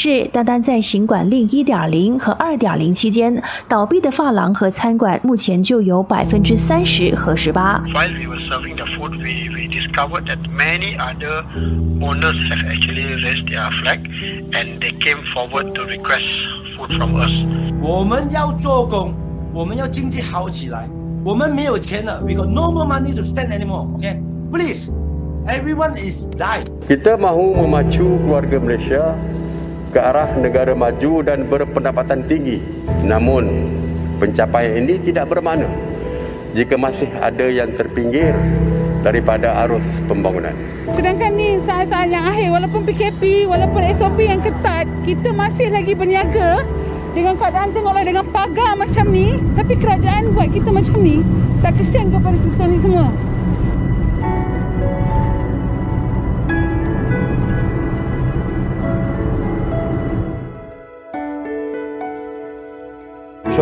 是，单单在《行管令》1.0和2.0期间倒闭的发廊和餐馆，目前就有百分之三十和十八。While we were serving the food, we we discovered that many other owners have actually raised their flag and they came forward to request food from us。我们要做工，我们要经济好起来，我们没有钱了，We got no more money to spend anymore. Okay, please, everyone is dying. kita mahu memacu keluarga Malaysia. ke arah negara maju dan berpendapatan tinggi. Namun, pencapaian ini tidak bermakna jika masih ada yang terpinggir daripada arus pembangunan. Sedangkan ni saat-saat yang akhir walaupun PKP, walaupun SOP yang ketat, kita masih lagi berniaga dengan keadaan tengoklah dengan pagar macam ni, tapi kerajaan buat kita macam ni. Tak kesian kepada kita ni semua.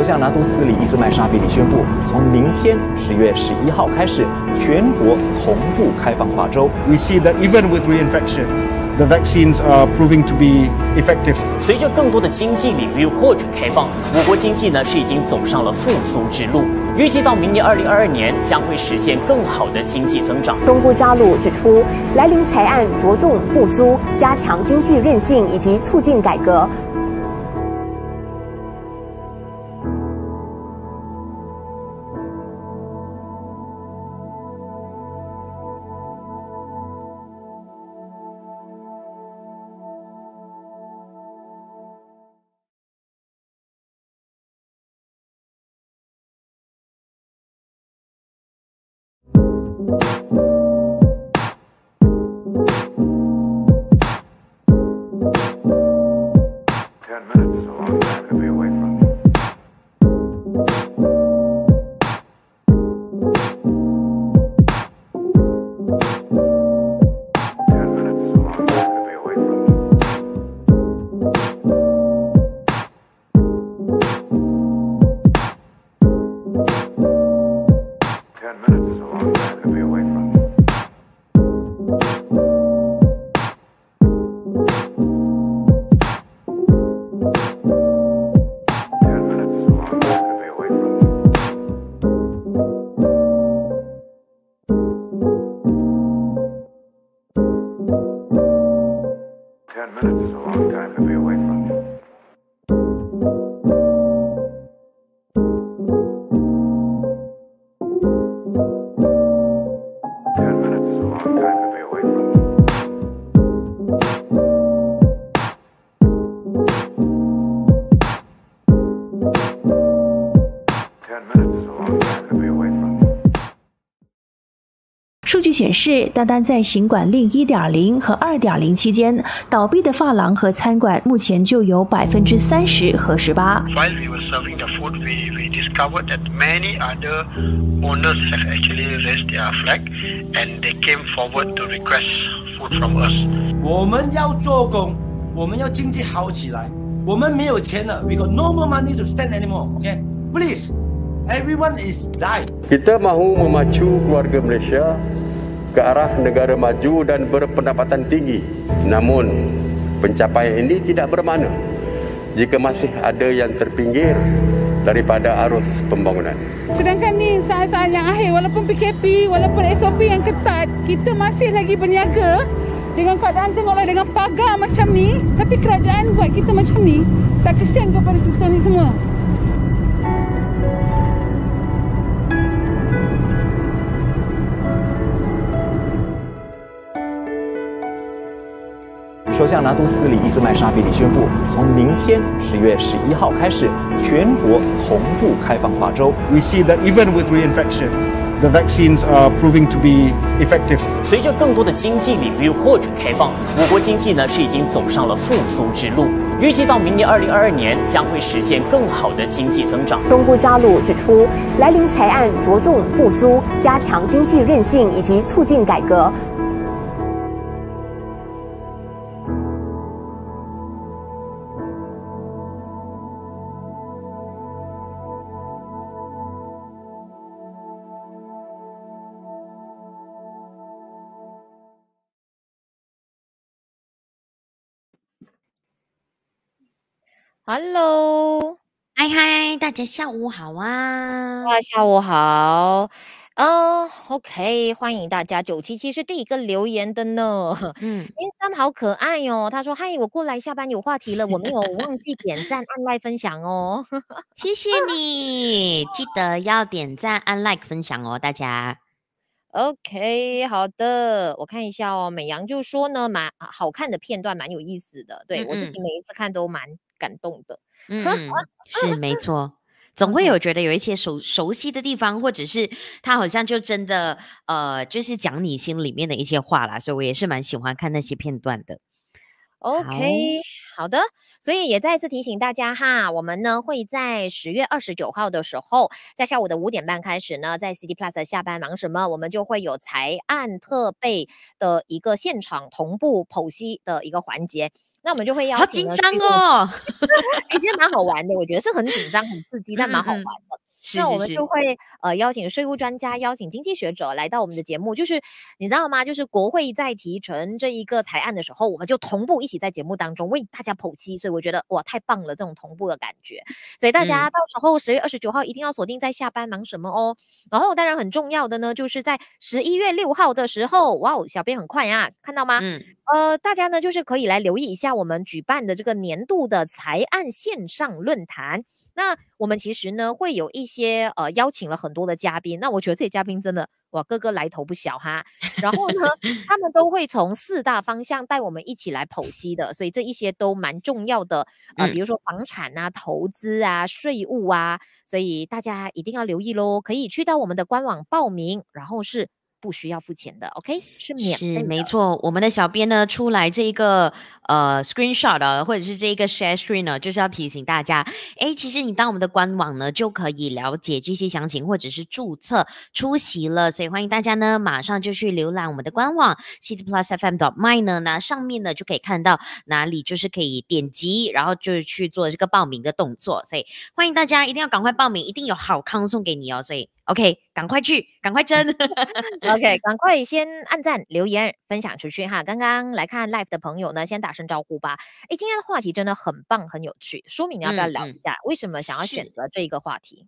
向拿都斯里伊斯麦沙比里宣布，从明天十月十一号开始，全国同步开放跨州。We see that even with reinfection, the vaccines are proving to be effective。随着更多的经济领域获准开放，我国经济呢是已经走上了复苏之路，预计到明年二零二二年将会实现更好的经济增长。东部扎鲁指出，来临财案着重复苏、加强经济韧性以及促进改革。显示，单单在行管令1.0和2.0期间倒闭的发廊和餐馆，目前就有百分之三十和十八。While we were serving the food, we we discovered that many other owners have actually raised their flag and they came forward to request food from us. 我们要做工，我们要经济好起来，我们没有钱了 b e c a u no more money to spend anymore. Okay, please, everyone is dying. Kita mahu memacu keluarga Malaysia. ke arah negara maju dan berpendapatan tinggi. Namun, pencapaian ini tidak bermakna jika masih ada yang terpinggir daripada arus pembangunan. Sedangkan ni saat-saat yang akhir walaupun PKP, walaupun SOP yang ketat, kita masih lagi berniaga dengan keadaan tengoklah dengan pagar macam ni, tapi kerajaan buat kita macam ni. Tak kesian kepada kita ni semua. 首相南都斯里伊斯迈沙比里宣布，从明天十月十一号开始，全国同步开放划州。随着更多的经济领域获准开放，我国经济呢是已经走上了复苏之路。预计到明年二零二二年，将会实现更好的经济增长。东部扎鲁指出，来临财案着重复苏、加强经济韧性以及促进改革。Hello，嗨嗨，大家下午好啊！大家下午好。嗯，OK，欢迎大家。九七七是第一个留言的呢。嗯，零三好可爱哦。他说：“嗨，我过来下班有话题了，我没有忘记点赞、按 like 分享哦。”谢谢你，记得要点赞、按 like 分享哦，大家。OK，好的，我看一下哦。美阳就说呢，蛮好看的片段，蛮有意思的。对我自己每一次看都蛮。感动的，嗯，是没错，总会有觉得有一些熟熟悉的地方，或者是他好像就真的，呃，就是讲你心里面的一些话啦，所以我也是蛮喜欢看那些片段的。OK，好的，所以也再次提醒大家哈，我们呢会在十月二十九号的时候，在下午的五点半开始呢，在 CD Plus 下班忙什么，我们就会有裁案特备的一个现场同步剖析的一个环节。那我们就会邀请了去过，哎，其实蛮好玩的。我觉得是很紧张、很刺激，但蛮好玩的。那我们就会呃邀请税务专家，邀请经济学者来到我们的节目。就是你知道吗？就是国会在提成这一个裁案的时候，我们就同步一起在节目当中为大家剖析。所以我觉得哇，太棒了，这种同步的感觉。所以大家到时候十月二十九号一定要锁定在下班忙什么哦。然后当然很重要的呢，就是在十一月六号的时候，哇哦，小编很快啊，看到吗？嗯。呃，大家呢就是可以来留意一下我们举办的这个年度的财案线上论坛。那我们其实呢，会有一些呃邀请了很多的嘉宾。那我觉得这些嘉宾真的哇，个个来头不小哈。然后呢，他们都会从四大方向带我们一起来剖析的，所以这一些都蛮重要的啊，比如说房产啊、投资啊、税务啊，所以大家一定要留意喽，可以去到我们的官网报名，然后是。不需要付钱的，OK，是免是没错。我们的小编呢出来这一个呃 screenshot 啊，或者是这一个 share screen 呢，就是要提醒大家，哎，其实你到我们的官网呢就可以了解这些详情，或者是注册出席了。所以欢迎大家呢马上就去浏览我们的官网 cityplusfm.dot.my 呢，那上面呢就可以看到哪里就是可以点击，然后就去做这个报名的动作。所以欢迎大家一定要赶快报名，一定有好康送给你哦。所以 OK，赶快去，赶快争。OK，赶快先按赞、留言、分享出去哈。刚刚来看 Live 的朋友呢，先打声招呼吧。哎，今天的话题真的很棒，很有趣。舒敏，你要不要聊一下，为什么想要选择这一个话题？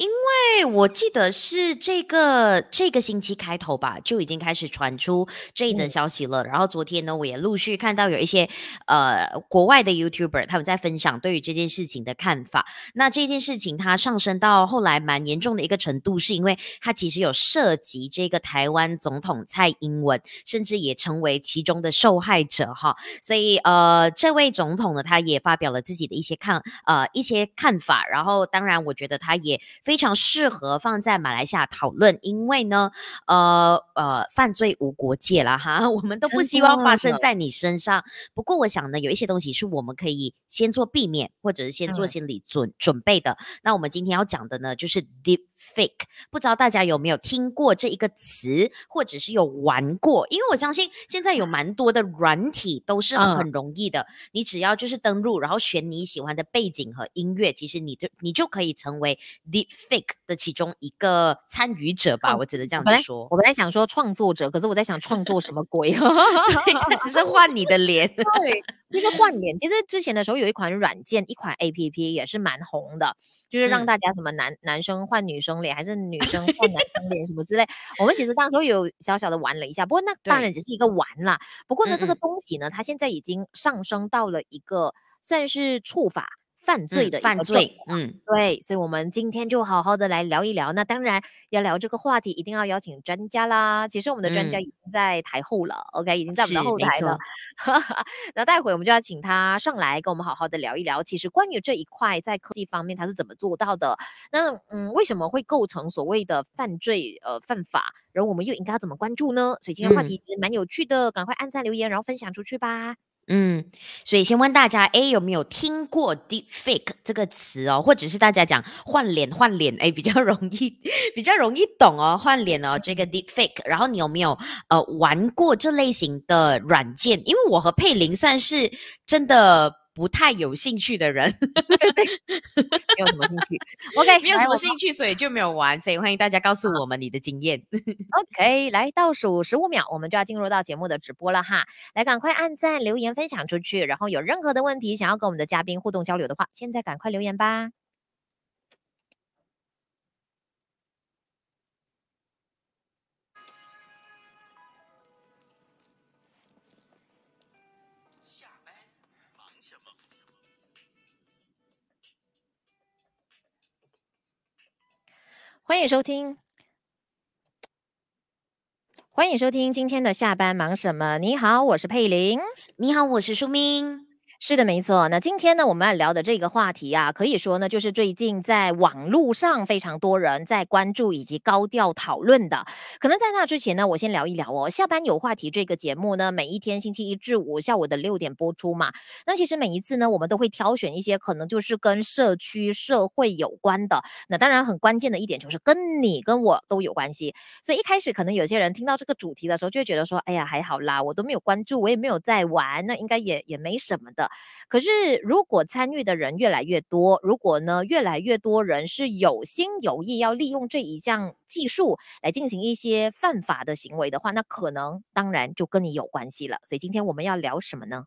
因为我记得是这个这个星期开头吧，就已经开始传出这一则消息了。然后昨天呢，我也陆续看到有一些呃国外的 YouTuber 他们在分享对于这件事情的看法。那这件事情它上升到后来蛮严重的一个程度，是因为它其实有涉及这个台湾总统蔡英文，甚至也成为其中的受害者哈。所以呃，这位总统呢，他也发表了自己的一些看呃一些看法。然后当然，我觉得他也。非常适合放在马来西亚讨论，因为呢，呃呃，犯罪无国界了哈，我们都不希望发生在你身上。不过，我想呢，有一些东西是我们可以先做避免，或者是先做心理准准备的。那我们今天要讲的呢，就是。fake，不知道大家有没有听过这一个词，或者是有玩过？因为我相信现在有蛮多的软体都是很容易的，你只要就是登录，然后选你喜欢的背景和音乐，其实你就你就可以成为 deep fake 的其中一个参与者吧。我只能这样子说。我本来想说创作者，可是我在想创作什么鬼？他 只是换你的脸，对，就是换脸。其实之前的时候有一款软件，一款 APP 也是蛮红的。就是让大家什么男男生换女生脸，还是女生换男生 脸，什么之类。我们其实当时候有小小的玩了一下，不过那当然只是一个玩啦。不过呢，这个东西呢，它现在已经上升到了一个算是触法。犯罪的犯罪，嗯，对，所以，我们今天就好好的来聊一聊。那当然要聊这个话题，一定要邀请专家啦。其实我们的专家已经在台后了，OK，已经在我们的后台了。那待会我们就要请他上来，跟我们好好的聊一聊。其实关于这一块在科技方面他是怎么做到的？那嗯，为什么会构成所谓的犯罪？呃，犯法？然后我们又应该要怎么关注呢？所以今天话题其实蛮有趣的，赶快按赞、留言，然后分享出去吧。嗯，所以先问大家，哎，有没有听过 deepfake 这个词哦？或者是大家讲换脸换脸，哎，比较容易比较容易懂哦，换脸哦，这个 deepfake。然后你有没有呃玩过这类型的软件？因为我和佩玲算是真的。不太有兴趣的人，对对，没有什么兴趣，OK，没有什么兴趣，所以就没有玩。所以欢迎大家告诉我们你的经验。OK，来倒数十五秒，我们就要进入到节目的直播了哈。来，赶快按赞、留言、分享出去，然后有任何的问题想要跟我们的嘉宾互动交流的话，现在赶快留言吧。欢迎收听，欢迎收听今天的下班忙什么？你好，我是佩玲。你好，我是书明。是的，没错。那今天呢，我们要聊的这个话题啊，可以说呢，就是最近在网络上非常多人在关注以及高调讨论的。可能在那之前呢，我先聊一聊哦。下班有话题这个节目呢，每一天星期一至五下午的六点播出嘛。那其实每一次呢，我们都会挑选一些可能就是跟社区社会有关的。那当然，很关键的一点就是跟你跟我都有关系。所以一开始可能有些人听到这个主题的时候，就会觉得说，哎呀，还好啦，我都没有关注，我也没有在玩，那应该也也没什么的。可是，如果参与的人越来越多，如果呢，越来越多人是有心有意要利用这一项技术来进行一些犯法的行为的话，那可能当然就跟你有关系了。所以，今天我们要聊什么呢？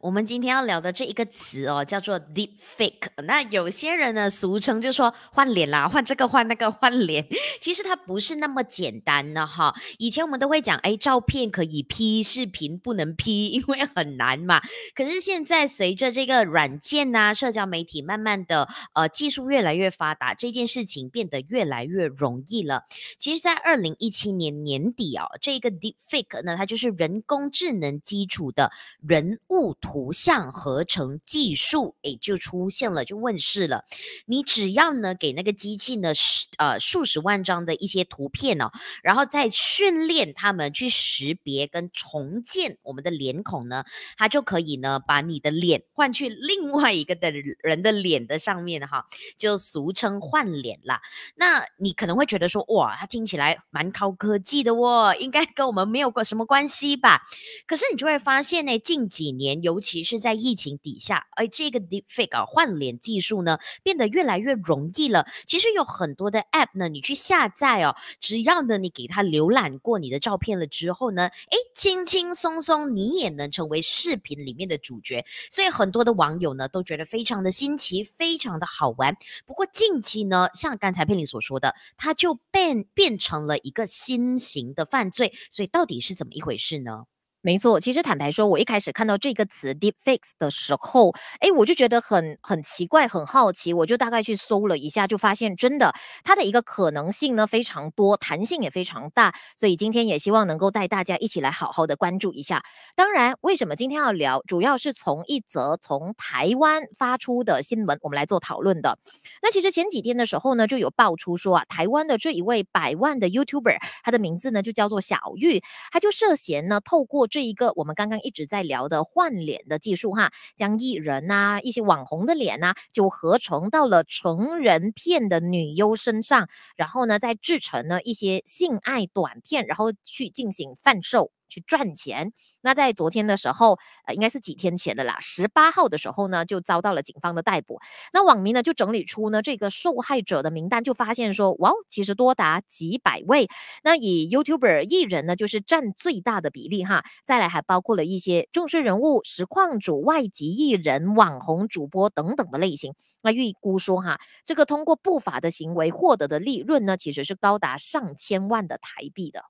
我们今天要聊的这一个词哦，叫做 deep fake。那有些人呢，俗称就说换脸啦，换这个换那个换脸。其实它不是那么简单的哈。以前我们都会讲，哎，照片可以 P，视频不能 P，因为很难嘛。可是现在随着这个软件呐，社交媒体慢慢的呃技术越来越发达，这件事情变得越来越容易了。其实，在二零一七年年底哦，这一个 deep fake 呢，它就是人工智能基础的人物。图像合成技术哎就出现了，就问世了。你只要呢给那个机器呢十呃数十万张的一些图片哦，然后再训练他们去识别跟重建我们的脸孔呢，它就可以呢把你的脸换去另外一个的人的脸的上面哈，就俗称换脸啦。那你可能会觉得说哇，它听起来蛮高科技的哦，应该跟我们没有过什么关系吧？可是你就会发现呢，近几年。尤其是在疫情底下，哎，这个 Deepfake 哦换脸技术呢变得越来越容易了。其实有很多的 App 呢，你去下载哦，只要呢你给它浏览过你的照片了之后呢，哎，轻轻松松你也能成为视频里面的主角。所以很多的网友呢都觉得非常的新奇，非常的好玩。不过近期呢，像刚才佩里所说的，它就变变成了一个新型的犯罪。所以到底是怎么一回事呢？没错，其实坦白说，我一开始看到这个词 “deepfake” 的时候，哎，我就觉得很很奇怪，很好奇。我就大概去搜了一下，就发现真的，它的一个可能性呢非常多，弹性也非常大。所以今天也希望能够带大家一起来好好的关注一下。当然，为什么今天要聊，主要是从一则从台湾发出的新闻，我们来做讨论的。那其实前几天的时候呢，就有爆出说啊，台湾的这一位百万的 YouTuber，他的名字呢就叫做小玉，他就涉嫌呢透过这一个我们刚刚一直在聊的换脸的技术哈，将艺人呐、一些网红的脸呐，就合成到了成人片的女优身上，然后呢，再制成呢一些性爱短片，然后去进行贩售。去赚钱，那在昨天的时候，呃，应该是几天前的啦。十八号的时候呢，就遭到了警方的逮捕。那网民呢，就整理出呢这个受害者的名单，就发现说，哇，其实多达几百位。那以 YouTuber 艺人呢，就是占最大的比例哈。再来还包括了一些重视人物、实况主、外籍艺人、网红主播等等的类型。那预估说哈，这个通过不法的行为获得的利润呢，其实是高达上千万的台币的。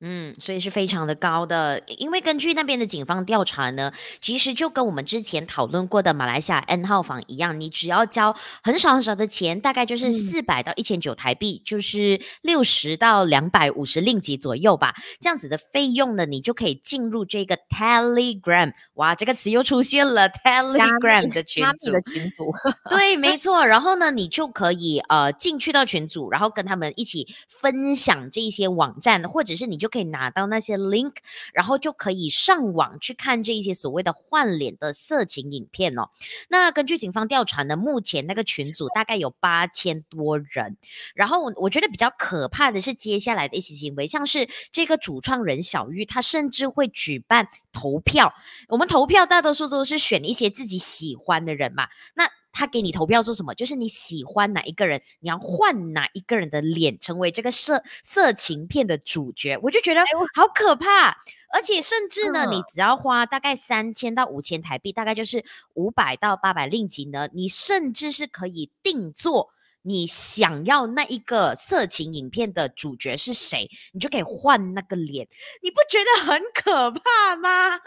嗯，所以是非常的高的，因为根据那边的警方调查呢，其实就跟我们之前讨论过的马来西亚 N 号房一样，你只要交很少很少的钱，大概就是四百到一千九台币，就是六十到两百五十令吉左右吧。这样子的费用呢，你就可以进入这个 Telegram，哇，这个词又出现了 Telegram 的群组的群组，对，没错。然后呢，你就可以呃进去到群组，然后跟他们一起分享这些网站，或者是你就。可以拿到那些 link，然后就可以上网去看这一些所谓的换脸的色情影片哦。那根据警方调查呢，目前那个群组大概有八千多人。然后我我觉得比较可怕的是接下来的一些行为，像是这个主创人小玉，他甚至会举办投票。我们投票大多数都是选一些自己喜欢的人嘛。那他给你投票做什么？就是你喜欢哪一个人，你要换哪一个人的脸成为这个色色情片的主角，我就觉得好可怕。而且甚至呢，你只要花大概三千到五千台币，大概就是五百到八百令吉呢，你甚至是可以定做你想要那一个色情影片的主角是谁，你就可以换那个脸，你不觉得很可怕吗？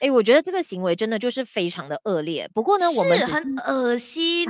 哎，我觉得这个行为真的就是非常的恶劣。不过呢，我们很恶心。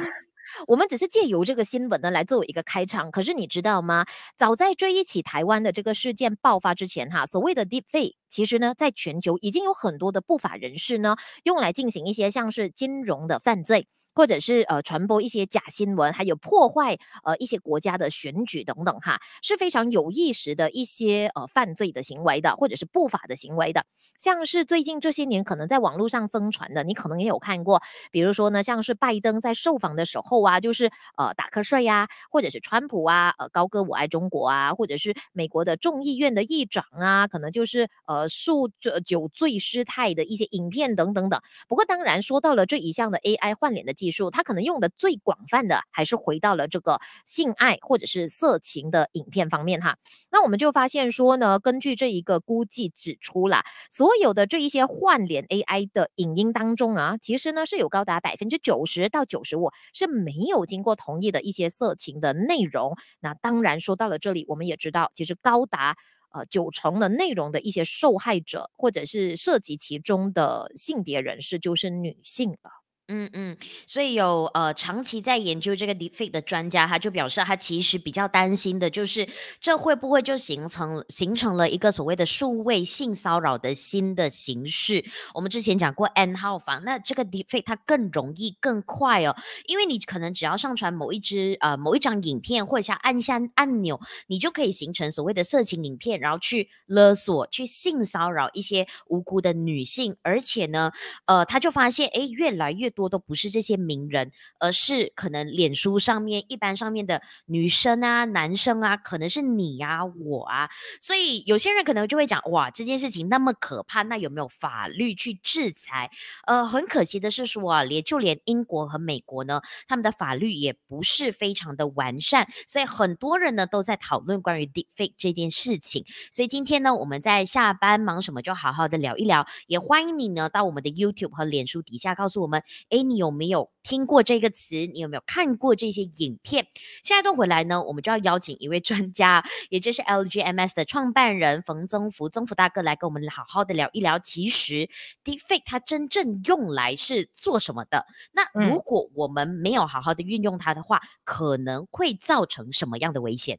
我们只是借由这个新闻呢来作为一个开场。可是你知道吗？早在这一起台湾的这个事件爆发之前，哈，所谓的 Deepfake 其实呢，在全球已经有很多的不法人士呢用来进行一些像是金融的犯罪。或者是呃传播一些假新闻，还有破坏呃一些国家的选举等等哈，是非常有意识的一些呃犯罪的行为的，或者是不法的行为的。像是最近这些年可能在网络上疯传的，你可能也有看过，比如说呢，像是拜登在受访的时候啊，就是呃打瞌睡呀，或者是川普啊呃高歌我爱中国啊，或者是美国的众议院的议长啊，可能就是呃数酒酒醉失态的一些影片等等等。不过当然说到了这一项的 AI 换脸的技技术，它可能用的最广泛的还是回到了这个性爱或者是色情的影片方面哈。那我们就发现说呢，根据这一个估计指出了，所有的这一些换脸 AI 的影音当中啊，其实呢是有高达百分之九十到九十五是没有经过同意的一些色情的内容。那当然说到了这里，我们也知道，其实高达呃九成的内容的一些受害者或者是涉及其中的性别人士就是女性了。嗯嗯，所以有呃长期在研究这个 d e f t 的专家，他就表示他其实比较担心的就是，这会不会就形成形成了一个所谓的数位性骚扰的新的形式？我们之前讲过 n 号房，那这个 defi 它更容易更快哦，因为你可能只要上传某一支呃某一张影片，或者像按下按钮，你就可以形成所谓的色情影片，然后去勒索、去性骚扰一些无辜的女性，而且呢，呃他就发现哎越来越。多都不是这些名人，而是可能脸书上面一般上面的女生啊、男生啊，可能是你啊、我啊，所以有些人可能就会讲哇，这件事情那么可怕，那有没有法律去制裁？呃，很可惜的是说啊，连就连英国和美国呢，他们的法律也不是非常的完善，所以很多人呢都在讨论关于 Deepfake 这件事情。所以今天呢，我们在下班忙什么，就好好的聊一聊，也欢迎你呢到我们的 YouTube 和脸书底下告诉我们。哎，你有没有听过这个词？你有没有看过这些影片？下一段回来呢，我们就要邀请一位专家，也就是 l g m s 的创办人冯宗福、宗福大哥来跟我们好好的聊一聊。其实，Deepfake 它真正用来是做什么的？那如果我们没有好好的运用它的话，可能会造成什么样的危险？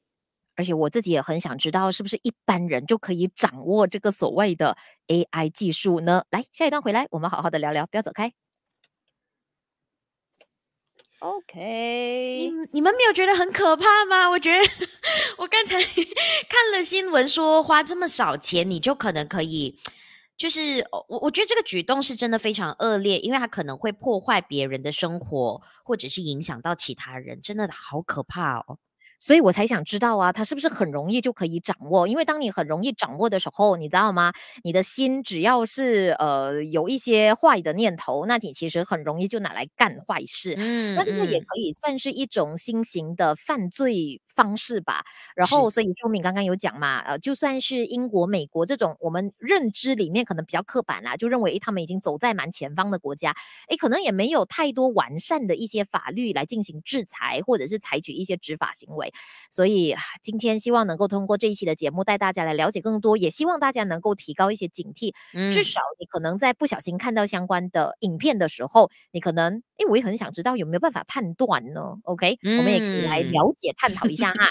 而且我自己也很想知道，是不是一般人就可以掌握这个所谓的 AI 技术呢？来，下一段回来，我们好好的聊聊，不要走开。OK，你你们没有觉得很可怕吗？我觉得 我刚才 看了新闻说花这么少钱你就可能可以，就是我我觉得这个举动是真的非常恶劣，因为它可能会破坏别人的生活，或者是影响到其他人，真的好可怕哦。所以我才想知道啊，它是不是很容易就可以掌握？因为当你很容易掌握的时候，你知道吗？你的心只要是呃有一些坏的念头，那你其实很容易就拿来干坏事。嗯，那是个也可以算是一种新型的犯罪方式吧？然后，所以说明刚刚有讲嘛，呃，就算是英国、美国这种我们认知里面可能比较刻板啦，就认为他们已经走在蛮前方的国家，诶，可能也没有太多完善的一些法律来进行制裁，或者是采取一些执法行为。所以今天希望能够通过这一期的节目带大家来了解更多，也希望大家能够提高一些警惕。嗯，至少你可能在不小心看到相关的影片的时候，你可能哎，我也很想知道有没有办法判断呢？OK，我们也可以来了解探讨一下哈。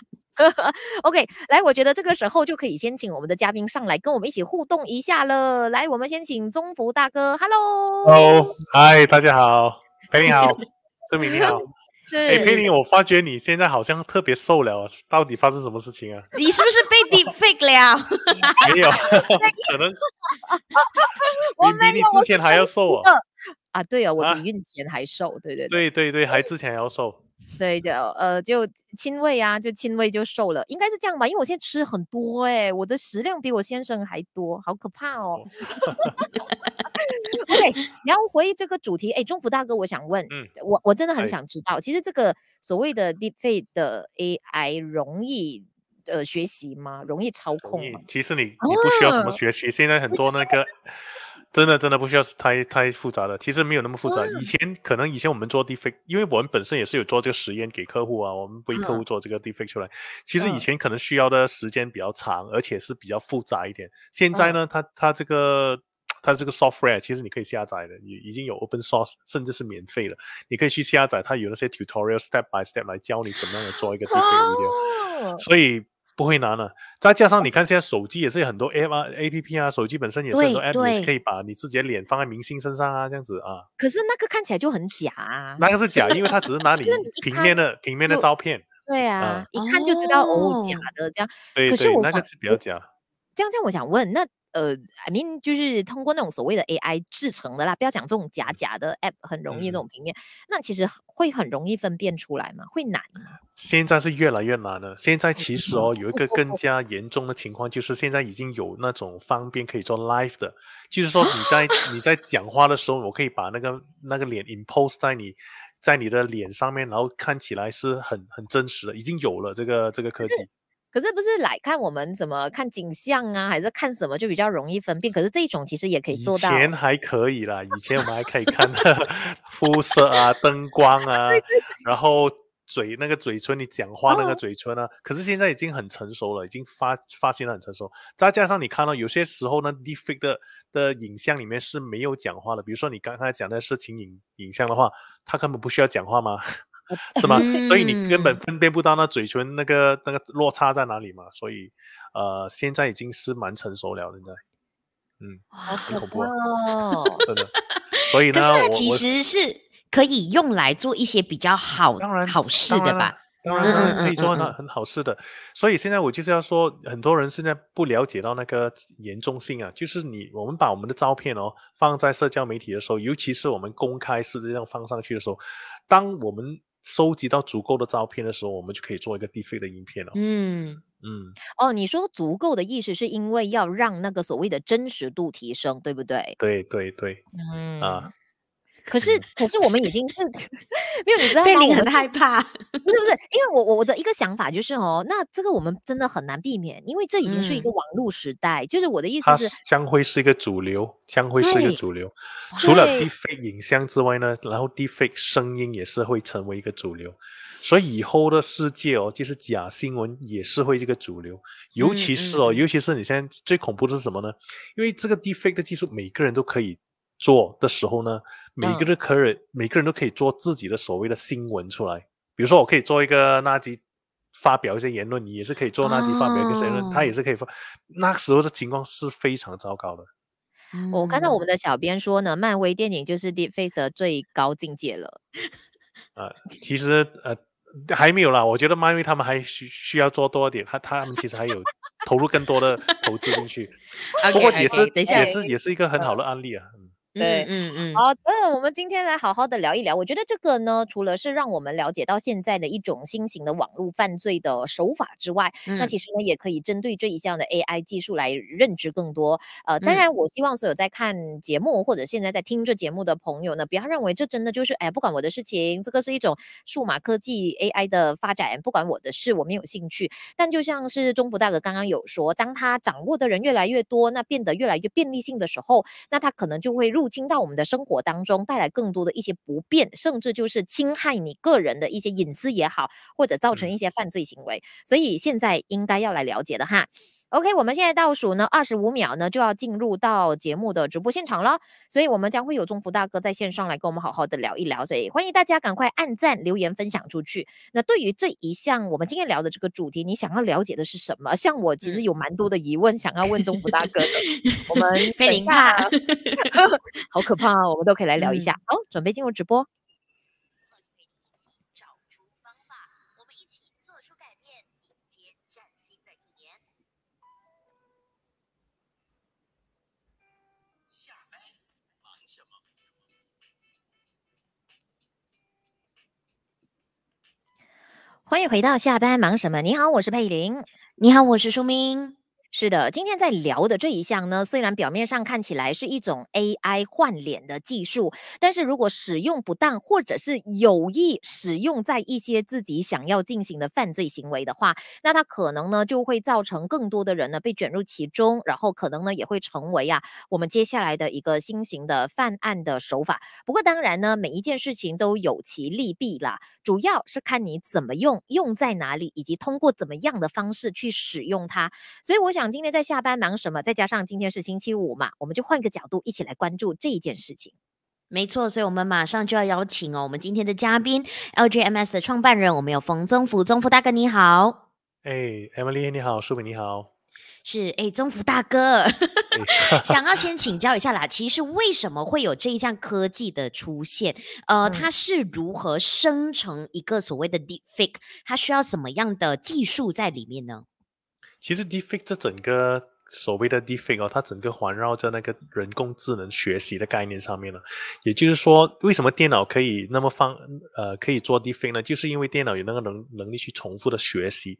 OK，来，我觉得这个时候就可以先请我们的嘉宾上来跟我们一起互动一下了。来，我们先请中福大哥，Hello，嗨，大家好，嘿，你好，志敏，你好。谢佩玲，我发觉你现在好像特别瘦了，到底发生什么事情啊？你是不是被 fake 了？没有，可能。没比你之前还要瘦啊！啊，对啊，我比孕前还瘦，对对对对对，还之前要瘦。对的，呃，就亲喂啊，就亲喂就瘦了，应该是这样吧？因为我现在吃很多，哎，我的食量比我先生还多，好可怕哦。OK，要回这个主题，哎，中福大哥，我想问，嗯，我我真的很想知道，其实这个所谓的 Deepfake 的 AI 容易呃学习吗？容易操控吗？其实你你不需要什么学习，现在很多那个。真的真的不需要太太复杂的，其实没有那么复杂。以前可能以前我们做 defect，因为我们本身也是有做这个实验给客户啊，我们为客户做这个 defect 出来。其实以前可能需要的时间比较长，而且是比较复杂一点。现在呢，它它这个它这个 software，其实你可以下载的，已已经有 open source，甚至是免费了。你可以去下载，它有那些 tutorial step by step 来教你怎么样做一个 defect。所以。不会难了。再加上你看现在手机也是有很多 A 啊、A P P 啊，手机本身也是有 A P P 可以把你自己的脸放在明星身上啊，这样子啊。可是那个看起来就很假啊。那个是假，因为它只是拿你 平面的平面的照片。对啊，一看就知道哦，假的这样。对对，那个是比较假。这样这样，我想问那。呃，I mean，就是通过那种所谓的 AI 制成的啦，不要讲这种假假的 App，很容易那种平面。那其实会很容易分辨出来吗？会难吗？现在是越来越难了。现在其实哦，有一个更 加严重的情况，就是现在已经有那种方便可以做 Live 的，就是说你在你在 讲话的时候，我可以把那个那个脸 impose 在你在你的脸上面，然后看起来是很很真实的。已经有了这个这个科技。可是不是来看我们什么看景象啊，还是看什么就比较容易分辨？可是这一种其实也可以做到。以前还可以啦，以前我们还可以看肤色啊、灯光啊，然后嘴那个嘴唇，你讲话那个嘴唇啊。可是现在已经很成熟了，已经发发现了很成熟。再加上你看到有些时候呢，defect 的影像里面是没有讲话的。比如说你刚才讲的是情影影像的话，他根本不需要讲话吗？是吗？所以你根本分辨不到那嘴唇那个那个落差在哪里嘛？所以，呃，现在已经是蛮成熟了。现在，嗯，好恐怖，真的。所以呢，我其实是可以用来做一些比较好好事的吧？当然，然可以做很好事的。所以现在我就是要说，很多人现在不了解到那个严重性啊，就是你我们把我们的照片哦放在社交媒体的时候，尤其是我们公开式这样放上去的时候，当我们。收集到足够的照片的时候，我们就可以做一个低费的影片了。嗯嗯哦，你说足够的意思是因为要让那个所谓的真实度提升，对不对？对对对，嗯啊。可是，可是我们已经是 没有，你知道吗？你很害怕，不是不是，因为我我我的一个想法就是哦，那这个我们真的很难避免，因为这已经是一个网络时代。就是我的意思是，将会是一个主流，将会是一个主流。除了 d e f a k e 影像之外呢，然后 d e f a k e 声音也是会成为一个主流。所以以后的世界哦，就是假新闻也是会这个主流，尤其是哦，尤其是你现在最恐怖的是什么呢？因为这个 d e f a k e 的技术，每个人都可以。做的时候呢，每个人可以，每个人都可以做自己的所谓的新闻出来。比如说，我可以做一个垃圾发表一些言论，你也是可以做垃圾发表一些言论，他也是可以发。那个时候的情况是非常糟糕的。我看到我们的小编说呢，漫威电影就是 D e e p Face 的最高境界了。啊，其实呃还没有啦，我觉得漫威他们还需需要做多一点，他他们其实还有投入更多的投资进去。不过也是也是也是一个很好的案例啊。对，嗯嗯，好的，我们今天来好好的聊一聊。我觉得这个呢，除了是让我们了解到现在的一种新型的网络犯罪的手法之外，那其实呢，也可以针对这一项的 AI 技术来认知更多。呃，当然，我希望所有在看节目或者现在在听这节目的朋友呢，不要认为这真的就是哎，不管我的事情，这个是一种数码科技 AI 的发展，不管我的事，我没有兴趣。但就像是中福大哥刚刚有说，当他掌握的人越来越多，那变得越来越便利性的时候，那他可能就会入。侵到我们的生活当中，带来更多的一些不便，甚至就是侵害你个人的一些隐私也好，或者造成一些犯罪行为，所以现在应该要来了解的哈。OK，我们现在倒数呢，二十五秒呢就要进入到节目的直播现场了。所以我们将会有中福大哥在线上来跟我们好好的聊一聊。所以欢迎大家赶快按赞、留言、分享出去。那对于这一项我们今天聊的这个主题，你想要了解的是什么？像我其实有蛮多的疑问想要问中福大哥的。我 们等一下，好可怕，我们都可以来聊一下。好，准备进入直播。欢迎回到下班忙什么？你好，我是佩玲。你好，我是舒明。是的，今天在聊的这一项呢，虽然表面上看起来是一种 AI 换脸的技术，但是如果使用不当，或者是有意使用在一些自己想要进行的犯罪行为的话，那它可能呢就会造成更多的人呢被卷入其中，然后可能呢也会成为啊我们接下来的一个新型的犯案的手法。不过当然呢，每一件事情都有其利弊啦，主要是看你怎么用，用在哪里，以及通过怎么样的方式去使用它。所以我想。今天在下班忙什么？再加上今天是星期五嘛，我们就换个角度一起来关注这一件事情。没错，所以我们马上就要邀请哦，我们今天的嘉宾 LJMS 的创办人，我们有冯宗福，宗福大哥你好。哎，Emily 你好，舒敏你好。是哎，宗福大哥，想要先 请教一下啦，其实为什么会有这一项科技的出现？呃，它是如何生成一个所谓的 Deepfake？它需要什么样的技术在里面呢？其实，defect 这整个所谓的 defect 哦，它整个环绕在那个人工智能学习的概念上面了。也就是说，为什么电脑可以那么方，呃，可以做 defect 呢？就是因为电脑有那个能能力去重复的学习。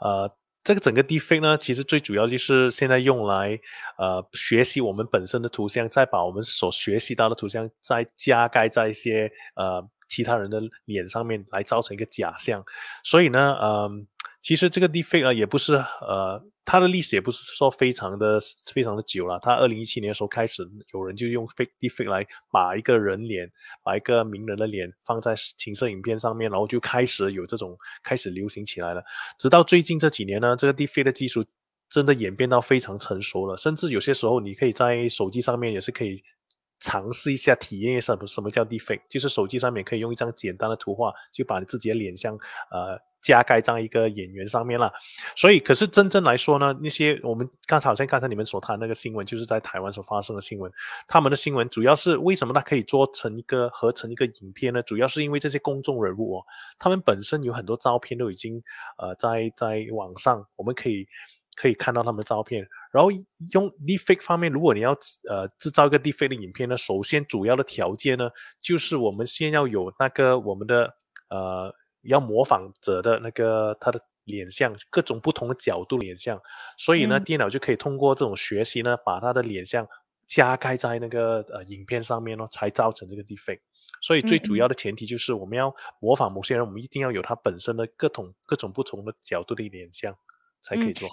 呃，这个整个 defect 呢，其实最主要就是现在用来，呃，学习我们本身的图像，再把我们所学习到的图像再加盖在一些呃其他人的脸上面，来造成一个假象。所以呢，嗯。其实这个 defect 啊，也不是呃，它的历史也不是说非常的非常的久了。它二零一七年的时候开始，有人就用 fake defect 来把一个人脸，把一个名人的脸放在情色影片上面，然后就开始有这种开始流行起来了。直到最近这几年呢，这个 defect 的技术真的演变到非常成熟了，甚至有些时候你可以在手机上面也是可以尝试一下体验一下什么叫 defect，就是手机上面可以用一张简单的图画就把你自己的脸像呃。加盖在一个演员上面了，所以可是真正来说呢，那些我们刚才好像刚才你们所谈那个新闻，就是在台湾所发生的新闻。他们的新闻主要是为什么它可以做成一个合成一个影片呢？主要是因为这些公众人物哦，他们本身有很多照片都已经呃在在网上，我们可以可以看到他们照片。然后用 defake 方面，如果你要呃制造一个 defake 的影片呢，首先主要的条件呢，就是我们先要有那个我们的呃。要模仿者的那个他的脸像各种不同的角度脸像，所以呢，电脑就可以通过这种学习呢，把他的脸像加盖在那个呃影片上面呢，才造成这个 def。t 所以最主要的前提就是我们要模仿某些人，我们一定要有他本身的各种各种不同的角度的脸像才可以做。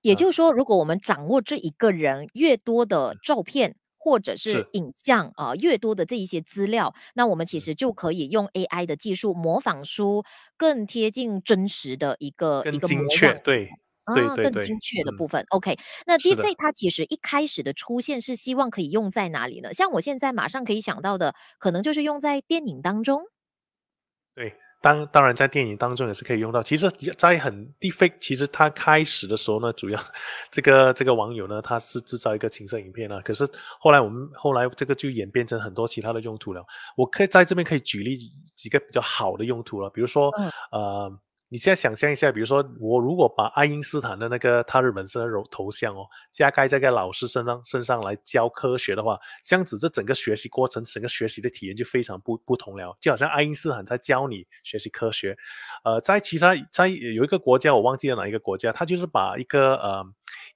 也就是说，如果我们掌握这一个人越多的照片。或者是影像啊，越多的这一些资料，那我们其实就可以用 AI 的技术模仿出更贴近真实的一个一个模板，对，对啊，更精确的部分。OK，那 D f 费它其实一开始的出现是希望可以用在哪里呢？像我现在马上可以想到的，可能就是用在电影当中。对。当当然，在电影当中也是可以用到。其实，在很 defect，其实它开始的时候呢，主要这个这个网友呢，他是制造一个情色影片啊。可是后来我们后来这个就演变成很多其他的用途了。我可以在这边可以举例几个比较好的用途了，比如说呃。你现在想象一下，比如说我如果把爱因斯坦的那个他日本身头头像哦，加盖在个老师身上身上来教科学的话，这样子这整个学习过程，整个学习的体验就非常不不同了，就好像爱因斯坦在教你学习科学。呃，在其他在有一个国家我忘记了哪一个国家，他就是把一个呃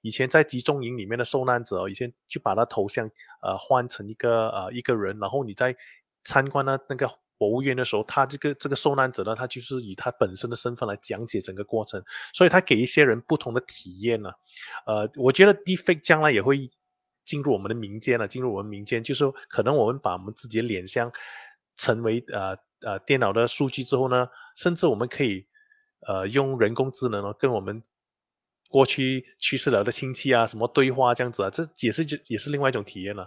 以前在集中营里面的受难者，哦，以前就把他头像呃换成一个呃一个人，然后你在参观呢那个。博物院的时候，他这个这个受难者呢，他就是以他本身的身份来讲解整个过程，所以他给一些人不同的体验呢。呃，我觉得 defect 将来也会进入我们的民间了，进入我们民间，就是可能我们把我们自己的脸相成为呃呃电脑的数据之后呢，甚至我们可以呃用人工智能哦跟我们过去去世了的亲戚啊什么对话这样子啊，这也是就也是另外一种体验了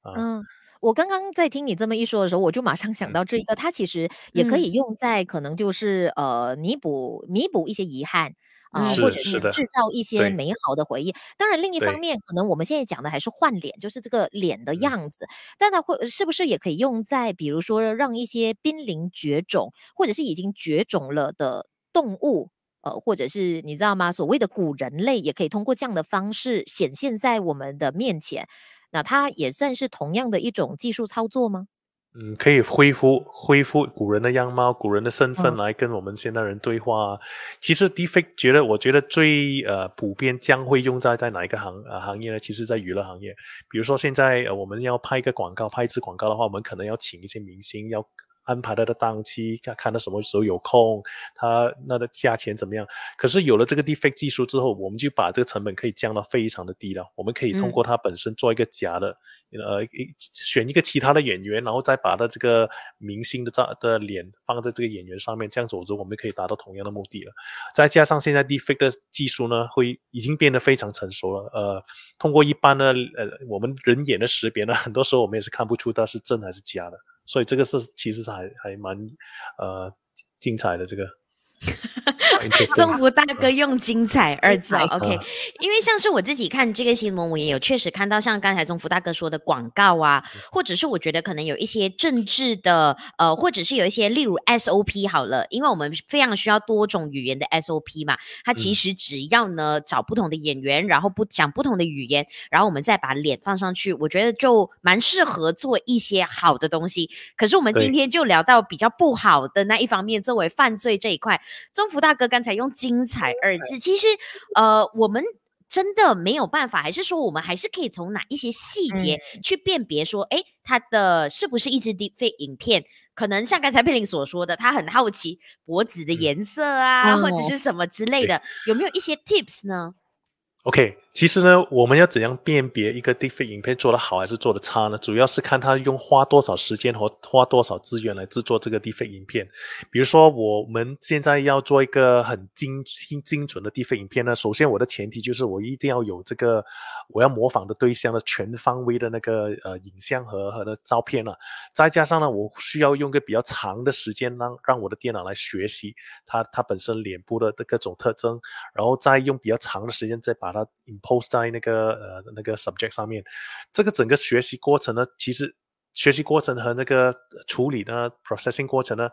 啊。我刚刚在听你这么一说的时候，我就马上想到这一个，它其实也可以用在可能就是呃弥补弥补一些遗憾啊，或者是制造一些美好的回忆。当然，另一方面，可能我们现在讲的还是换脸，就是这个脸的样子，但它会是不是也可以用在比如说让一些濒临绝种或者是已经绝种了的动物，呃，或者是你知道吗？所谓的古人类，也可以通过这样的方式显现在我们的面前。那它也算是同样的一种技术操作吗？嗯，可以恢复恢复古人的样貌、古人的身份来跟我们现代人对话。其实，Defi 觉得，我觉得最呃普遍将会用在在哪一个行行业呢？其实，在娱乐行业，比如说现在我们要拍一个广告、拍一支广告的话，我们可能要请一些明星要。安排他的档期，看看他什么时候有空，他那个价钱怎么样？可是有了这个 defect 技术之后，我们就把这个成本可以降到非常的低了。我们可以通过它本身做一个假的，呃，选一个其他的演员，然后再把他这个明星的照的脸放在这个演员上面，这样子我们可以达到同样的目的了。再加上现在 defect 技术呢，会已经变得非常成熟了。呃，通过一般的呃我们人眼的识别呢，很多时候我们也是看不出它是真还是假的。所以这个是，其实是还还蛮，呃，精彩的这个。中 福大哥用“精彩”二字，OK，因为像是我自己看这个新闻，我也有确实看到像刚才中福大哥说的广告啊，或者是我觉得可能有一些政治的，呃，或者是有一些例如 SOP 好了，因为我们非常需要多种语言的 SOP 嘛，它其实只要呢找不同的演员，然后不讲不同的语言，然后我们再把脸放上去，我觉得就蛮适合做一些好的东西。可是我们今天就聊到比较不好的那一方面，作为犯罪这一块。中福大哥刚才用“精彩”二字，其实，呃，我们真的没有办法，还是说我们还是可以从哪一些细节去辨别，说，哎，他的是不是一支 deepfake 影片？可能像刚才佩玲所说的，他很好奇脖子的颜色啊，或者是什么之类的，有没有一些 tips 呢？OK。其实呢，我们要怎样辨别一个 DFA 影片做的好还是做的差呢？主要是看他用花多少时间和花多少资源来制作这个 DFA 影片。比如说，我们现在要做一个很精精准的 DFA 影片呢，首先我的前提就是我一定要有这个我要模仿的对象的全方位的那个呃影像和和的照片了，再加上呢，我需要用个比较长的时间让让我的电脑来学习它它本身脸部的各种特征，然后再用比较长的时间再把它。post 在那个呃那个 subject 上面，这个整个学习过程呢，其实学习过程和那个处理呢，processing 过程呢，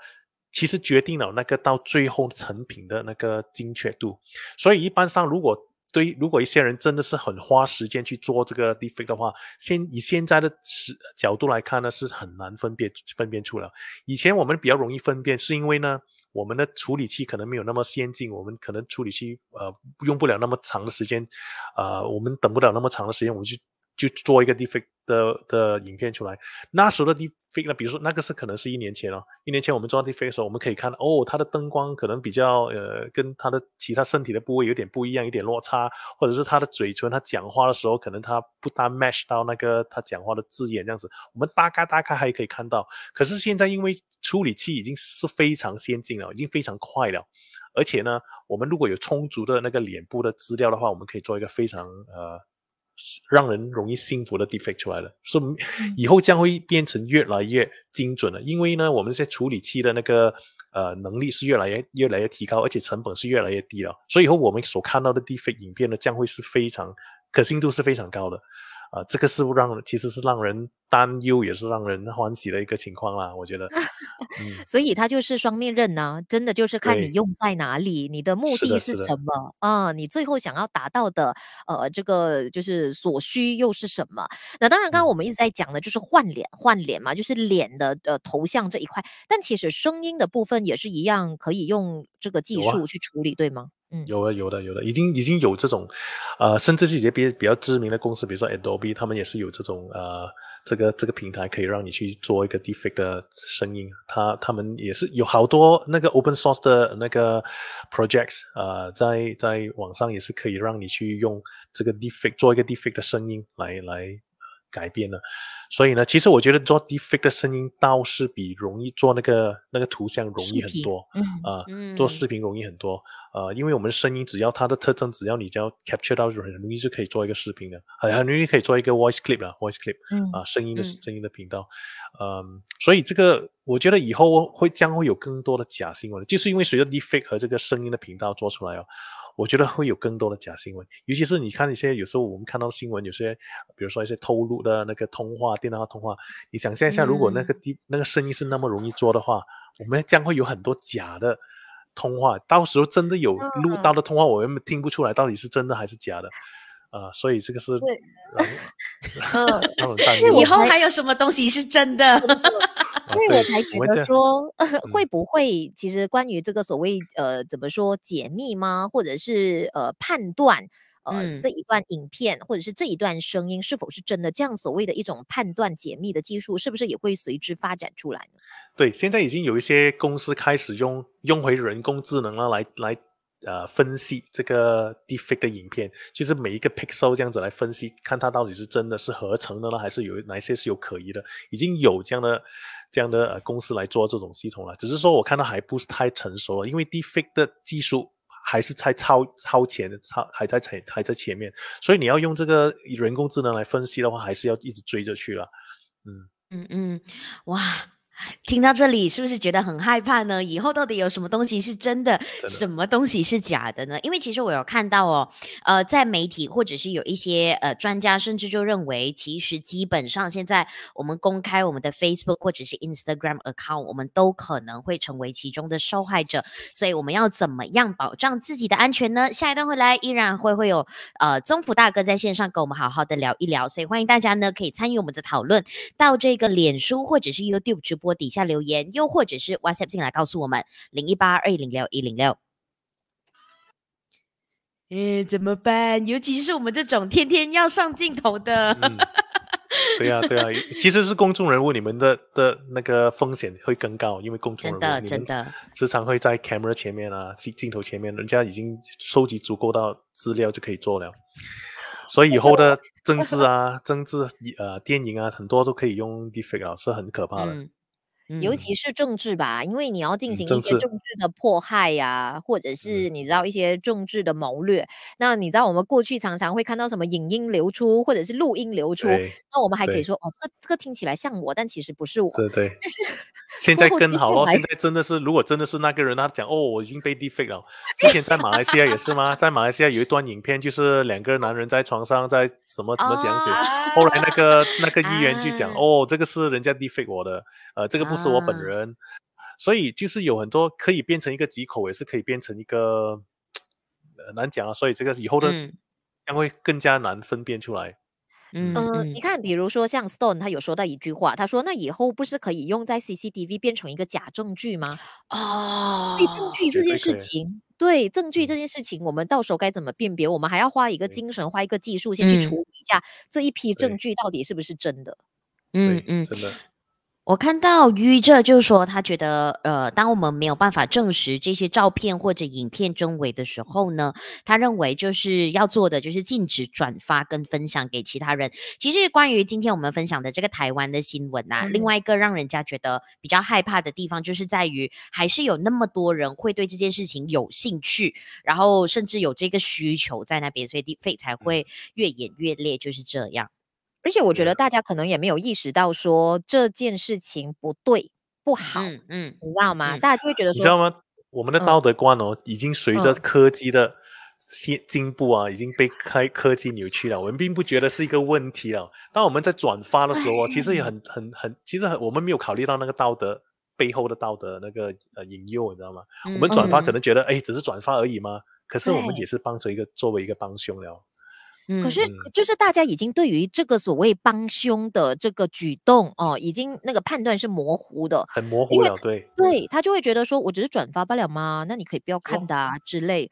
其实决定了那个到最后成品的那个精确度。所以一般上，如果对如果一些人真的是很花时间去做这个 difficult 的话，现以现在的视角角度来看呢，是很难分辨分辨出了。以前我们比较容易分辨，是因为呢。我们的处理器可能没有那么先进，我们可能处理器呃用不了那么长的时间，啊，我们等不了那么长的时间，我们去就做一个 defect 的的影片出来，那时候的 defect 呢，比如说那个是可能是一年前哦，一年前我们做 defect 的时候，我们可以看哦，它的灯光可能比较呃，跟它的其他身体的部位有点不一样，有点落差，或者是它的嘴唇，它讲话的时候可能它不搭 match 到那个它讲话的字眼这样子，我们大概大概还可以看到。可是现在因为处理器已经是非常先进了，已经非常快了，而且呢，我们如果有充足的那个脸部的资料的话，我们可以做一个非常呃。让人容易信服的 defect 出来了，所以以后将会变成越来越精准了。因为呢，我们这些处理器的那个呃能力是越来越越来越提高，而且成本是越来越低了。所以以后我们所看到的 defect 影片呢，将会是非常可信度是非常高的。啊，这个是不让，其实是让人担忧，也是让人欢喜的一个情况啦。我觉得，所以它就是双面刃呢，真的就是看你用在哪里，你的目的是什么啊？你最后想要达到的，呃，这个就是所需又是什么？那当然，刚刚我们一直在讲的就是换脸，换脸嘛，就是脸的呃头像这一块。但其实声音的部分也是一样，可以用这个技术去处理，对吗？嗯，有的有的有的，已经已经有这种，呃，甚至是一些比比较知名的公司，比如说 Adobe，他们也是有这种呃这个这个平台，可以让你去做一个 diffic 的声音。他他们也是有好多那个 open source 的那个 projects，呃，在在网上也是可以让你去用这个 diffic 做一个 diffic 的声音来来改变的。所以呢，其实我觉得做 d e f i c t 的声音倒是比容易做那个那个图像容易很多，嗯啊，做视频容易很多，呃，因为我们声音只要它的特征，只要你只要 capture 到，就很容易就可以做一个视频的，很容易可以做一个 voice clip 啦。v o i c e clip，嗯啊，声音的，声音的频道，嗯，所以这个我觉得以后会将会有更多的假新闻，就是因为随着 d e f i c t 和这个声音的频道做出来哦。我觉得会有更多的假新闻，尤其是你看一些有时候我们看到新闻，有些比如说一些偷录的那个通话、电话通话，你想象一下，如果那个地，那个声音是那么容易做的话，我们将会有很多假的通话。到时候真的有录到的通话，我们听不出来到底是真的还是假的，啊，所以这个是，啊，以后还有什么东西是真的。所以我才觉得说，会不会其实关于这个所谓呃怎么说解密吗，或者是呃判断呃这一段影片或者是这一段声音是否是真的，这样所谓的一种判断解密的技术，是不是也会随之发展出来呢？对，现在已经有一些公司开始用用回人工智能了，来来呃分析这个 defect 的影片，就是每一个 pixel 这样子来分析，看它到底是真的，是合成的呢，还是有哪些是有可疑的，已经有这样的。这样的呃公司来做这种系统了，只是说我看到还不是太成熟了，因为 defect 的技术还是在超超前，超还在前还在前面，所以你要用这个人工智能来分析的话，还是要一直追着去了，嗯嗯嗯，哇。听到这里，是不是觉得很害怕呢？以后到底有什么东西是真的，什么东西是假的呢？因为其实我有看到哦，呃，在媒体或者是有一些呃专家，甚至就认为，其实基本上现在我们公开我们的 Facebook 或者是 Instagram account，我们都可能会成为其中的受害者。所以我们要怎么样保障自己的安全呢？下一段回来依然会会有呃宗福大哥在线上跟我们好好的聊一聊，所以欢迎大家呢可以参与我们的讨论，到这个脸书或者是 YouTube 直播。我底下留言，又或者是 WhatsApp 进来告诉我们零一八二零六一零六。嗯，怎么办？尤其是我们这种天天要上镜头的，对啊，对啊，其实是公众人物，你们的的那个风险会更高，因为公众人物真的真的时常会在 camera 前面啊，镜镜头前面，人家已经收集足够到资料就可以做了。所以以后的 政治啊、政治呃、电影啊，很多都可以用 Deepfake，是很可怕的。尤其是政治吧，因为你要进行一些政治的迫害呀，或者是你知道一些政治的谋略。那你知道我们过去常常会看到什么影音流出，或者是录音流出，那我们还可以说哦，这个这个听起来像我，但其实不是我。对对。现在更好了，现在真的是，如果真的是那个人，他讲哦，我已经被 defect 了。之前在马来西亚也是吗？在马来西亚有一段影片，就是两个男人在床上在什么怎么讲解，后来那个那个议员就讲哦，这个是人家 defect 我的，呃，这个不是我本人。所以就是有很多可以变成一个借口，也是可以变成一个难讲啊。所以这个以后的将会更加难分辨出来。嗯，你看，比如说像 Stone，他有说到一句话，他说：“那以后不是可以用在 CCTV 变成一个假证据吗？”啊，对证据这件事情，对证据这件事情，我们到时候该怎么辨别？我们还要花一个精神，花一个技术，先去处理一下这一批证据到底是不是真的。嗯嗯，真的。我看到于这就是说，他觉得，呃，当我们没有办法证实这些照片或者影片真伪的时候呢，他认为就是要做的就是禁止转发跟分享给其他人。其实关于今天我们分享的这个台湾的新闻啊，另外一个让人家觉得比较害怕的地方就是在于，还是有那么多人会对这件事情有兴趣，然后甚至有这个需求在那边，所以地费才会越演越烈，就是这样。而且我觉得大家可能也没有意识到说这件事情不对不好，嗯，你知道吗？大家就会觉得，你知道吗？我们的道德观哦，已经随着科技的进进步啊，已经被开科技扭曲了。我们并不觉得是一个问题了。当我们在转发的时候，其实也很很很，其实我们没有考虑到那个道德背后的道德那个呃引诱，你知道吗？我们转发可能觉得哎，只是转发而已吗？可是我们也是帮着一个作为一个帮凶了。可是，就是大家已经对于这个所谓帮凶的这个举动哦，已经那个判断是模糊的，很模糊了。对对，他就会觉得说，我只是转发不了吗？那你可以不要看的啊之类。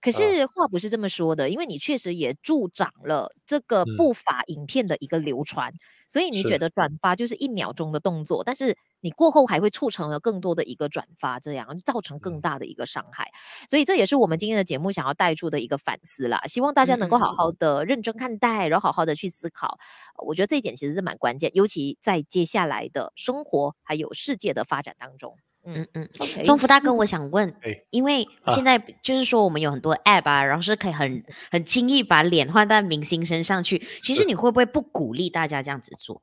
可是话不是这么说的，因为你确实也助长了这个不法影片的一个流传，所以你觉得转发就是一秒钟的动作，但是。你过后还会促成了更多的一个转发，这样造成更大的一个伤害，所以这也是我们今天的节目想要带出的一个反思啦。希望大家能够好好的认真看待，然后好好的去思考。我觉得这一点其实是蛮关键，尤其在接下来的生活还有世界的发展当中。嗯嗯，中福大哥，我想问，因为现在就是说我们有很多 App 啊，然后是可以很很轻易把脸换到明星身上去。其实你会不会不鼓励大家这样子做？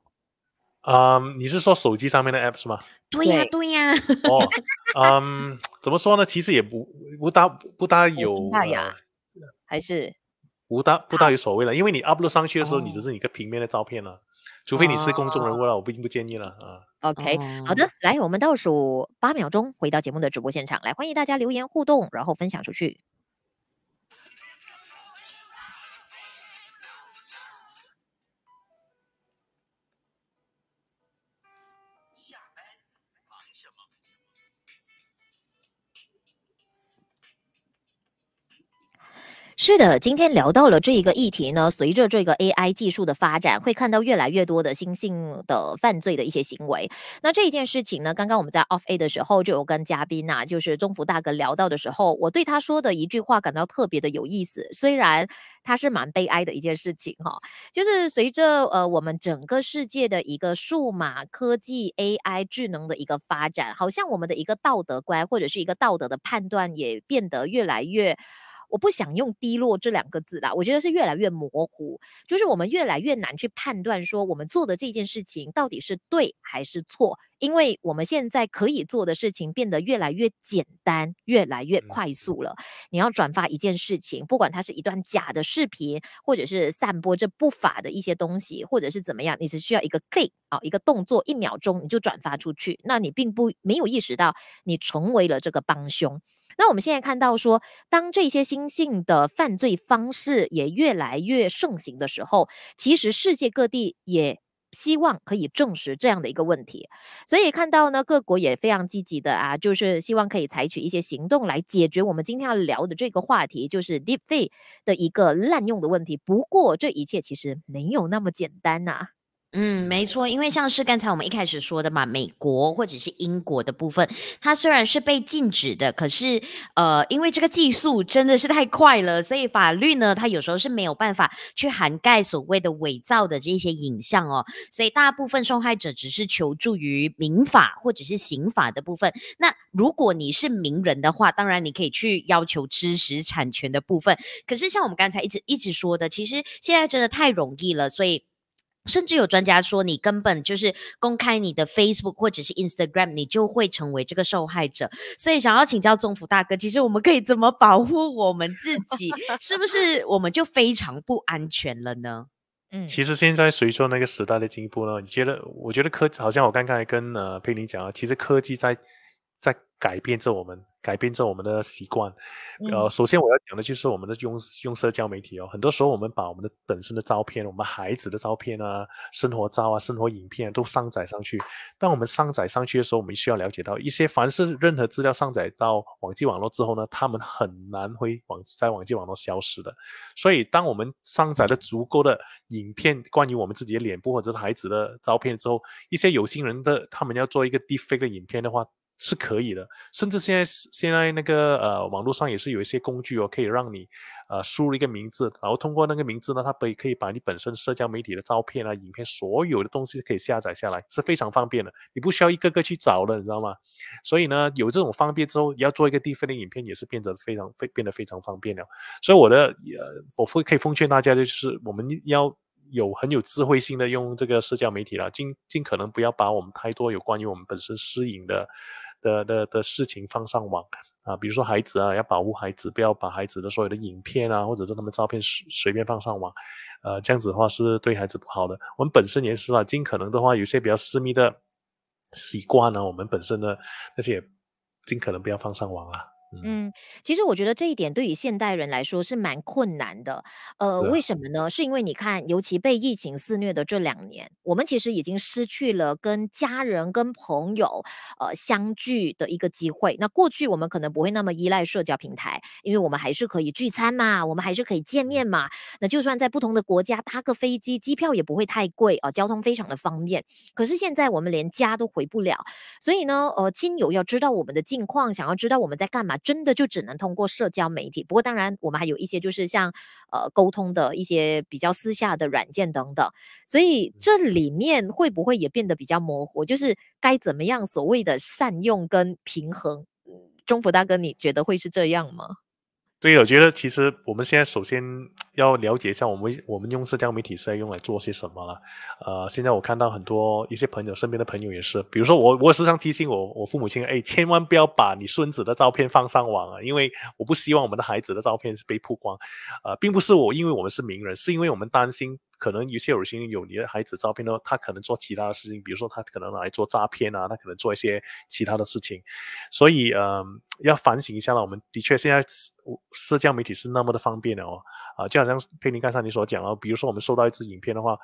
啊，你是说手机上面的 App 是吗？对呀，对呀。哦，嗯，怎么说呢？其实也不不大不大有。不呀？还是不大不大有所谓了？因为你 upload 上去的时候，你只是一个平面的照片了。除非你是公众人物了，我并不建议了啊。OK，好的，来，我们倒数八秒钟回到节目的直播现场，来，欢迎大家留言互动，然后分享出去。是的，今天聊到了这一个议题呢。随着这个 AI 技术的发展，会看到越来越多的新兴的犯罪的一些行为。那这一件事情呢，刚刚我们在 Off A 的时候就有跟嘉宾啊，就是中福大哥聊到的时候，我对他说的一句话感到特别的有意思。虽然他是蛮悲哀的一件事情哈，就是随着呃我们整个世界的一个数码科技 AI 智能的一个发展，好像我们的一个道德观或者是一个道德的判断也变得越来越。我不想用低落这两个字啦，我觉得是越来越模糊，就是我们越来越难去判断说我们做的这件事情到底是对还是错，因为我们现在可以做的事情变得越来越简单，越来越快速了。你要转发一件事情，不管它是一段假的视频，或者是散播这不法的一些东西，或者是怎么样，你只需要一个 click 啊，一个动作，一秒钟你就转发出去，那你并不没有意识到你成为了这个帮凶。那我们现在看到说，当这些新兴的犯罪方式也越来越盛行的时候，其实世界各地也希望可以证实这样的一个问题。所以看到呢，各国也非常积极的啊，就是希望可以采取一些行动来解决我们今天要聊的这个话题，就是 Deepfake 的一个滥用的问题。不过这一切其实没有那么简单呐。嗯，没错，因为像是刚才我们一开始说的嘛，美国或者是英国的部分，它虽然是被禁止的，可是呃，因为这个技术真的是太快了，所以法律呢，它有时候是没有办法去涵盖所谓的伪造的这些影像哦。所以大部分受害者只是求助于民法或者是刑法的部分。那如果你是名人的话，当然你可以去要求知识产权的部分。可是像我们刚才一直一直说的，其实现在真的太容易了，所以。甚至有专家说，你根本就是公开你的 Facebook 或者是 Instagram，你就会成为这个受害者。所以想要请教宗福大哥，其实我们可以怎么保护我们自己？是不是我们就非常不安全了呢？嗯，其实现在随着那个时代的进步呢，你觉得？我觉得科好像我刚刚还跟呃佩妮讲啊，其实科技在。在改变着我们，改变着我们的习惯。呃，首先我要讲的就是我们的用用社交媒体哦。很多时候我们把我们的本身的照片、我们孩子的照片啊、生活照啊、生活影片都上载上去。当我们上载上去的时候，我们需要了解到，一些凡是任何资料上载到网际网络之后呢，他们很难会网在网际网络消失的。所以，当我们上载了足够的影片，关于我们自己的脸部或者孩子的照片之后，一些有心人的他们要做一个 d e f e 的影片的话。是可以的，甚至现在现在那个呃网络上也是有一些工具哦，可以让你呃输入一个名字，然后通过那个名字呢，它本可以把你本身社交媒体的照片啊、影片所有的东西可以下载下来，是非常方便的，你不需要一个个去找了，你知道吗？所以呢，有这种方便之后，要做一个低分的影片也是变得非常非变得非常方便了。所以我的呃我会可以奉劝大家，就是我们要有很有智慧性的用这个社交媒体了，尽尽可能不要把我们太多有关于我们本身私隐的。的的的事情放上网啊，比如说孩子啊，要保护孩子，不要把孩子的所有的影片啊，或者是他们照片随随便放上网，呃，这样子的话是对孩子不好的。我们本身也是啊，尽可能的话，有些比较私密的习惯呢，我们本身的那些尽可能不要放上网啊。嗯，其实我觉得这一点对于现代人来说是蛮困难的。呃，为什么呢？是因为你看，尤其被疫情肆虐的这两年，我们其实已经失去了跟家人、跟朋友，呃，相聚的一个机会。那过去我们可能不会那么依赖社交平台，因为我们还是可以聚餐嘛，我们还是可以见面嘛。那就算在不同的国家搭个飞机，机票也不会太贵啊，交通非常的方便。可是现在我们连家都回不了，所以呢，呃，亲友要知道我们的近况，想要知道我们在干嘛。真的就只能通过社交媒体？不过当然，我们还有一些就是像，呃，沟通的一些比较私下的软件等等。所以这里面会不会也变得比较模糊？就是该怎么样所谓的善用跟平衡？中福大哥，你觉得会是这样吗？所以我觉得，其实我们现在首先要了解一下，我们我们用社交媒体是在用来做些什么了。呃，现在我看到很多一些朋友身边的朋友也是，比如说我，我时常提醒我我父母亲，哎，千万不要把你孙子的照片放上网啊，因为我不希望我们的孩子的照片是被曝光。呃，并不是我，因为我们是名人，是因为我们担心。可能有些有些有你的孩子照片呢，他可能做其他的事情，比如说他可能来做诈骗啊，他可能做一些其他的事情，所以嗯，要反省一下了。我们的确现在社交媒体是那么的方便的哦，啊，就好像佩林刚才你所讲哦，比如说我们收到一支影片的话。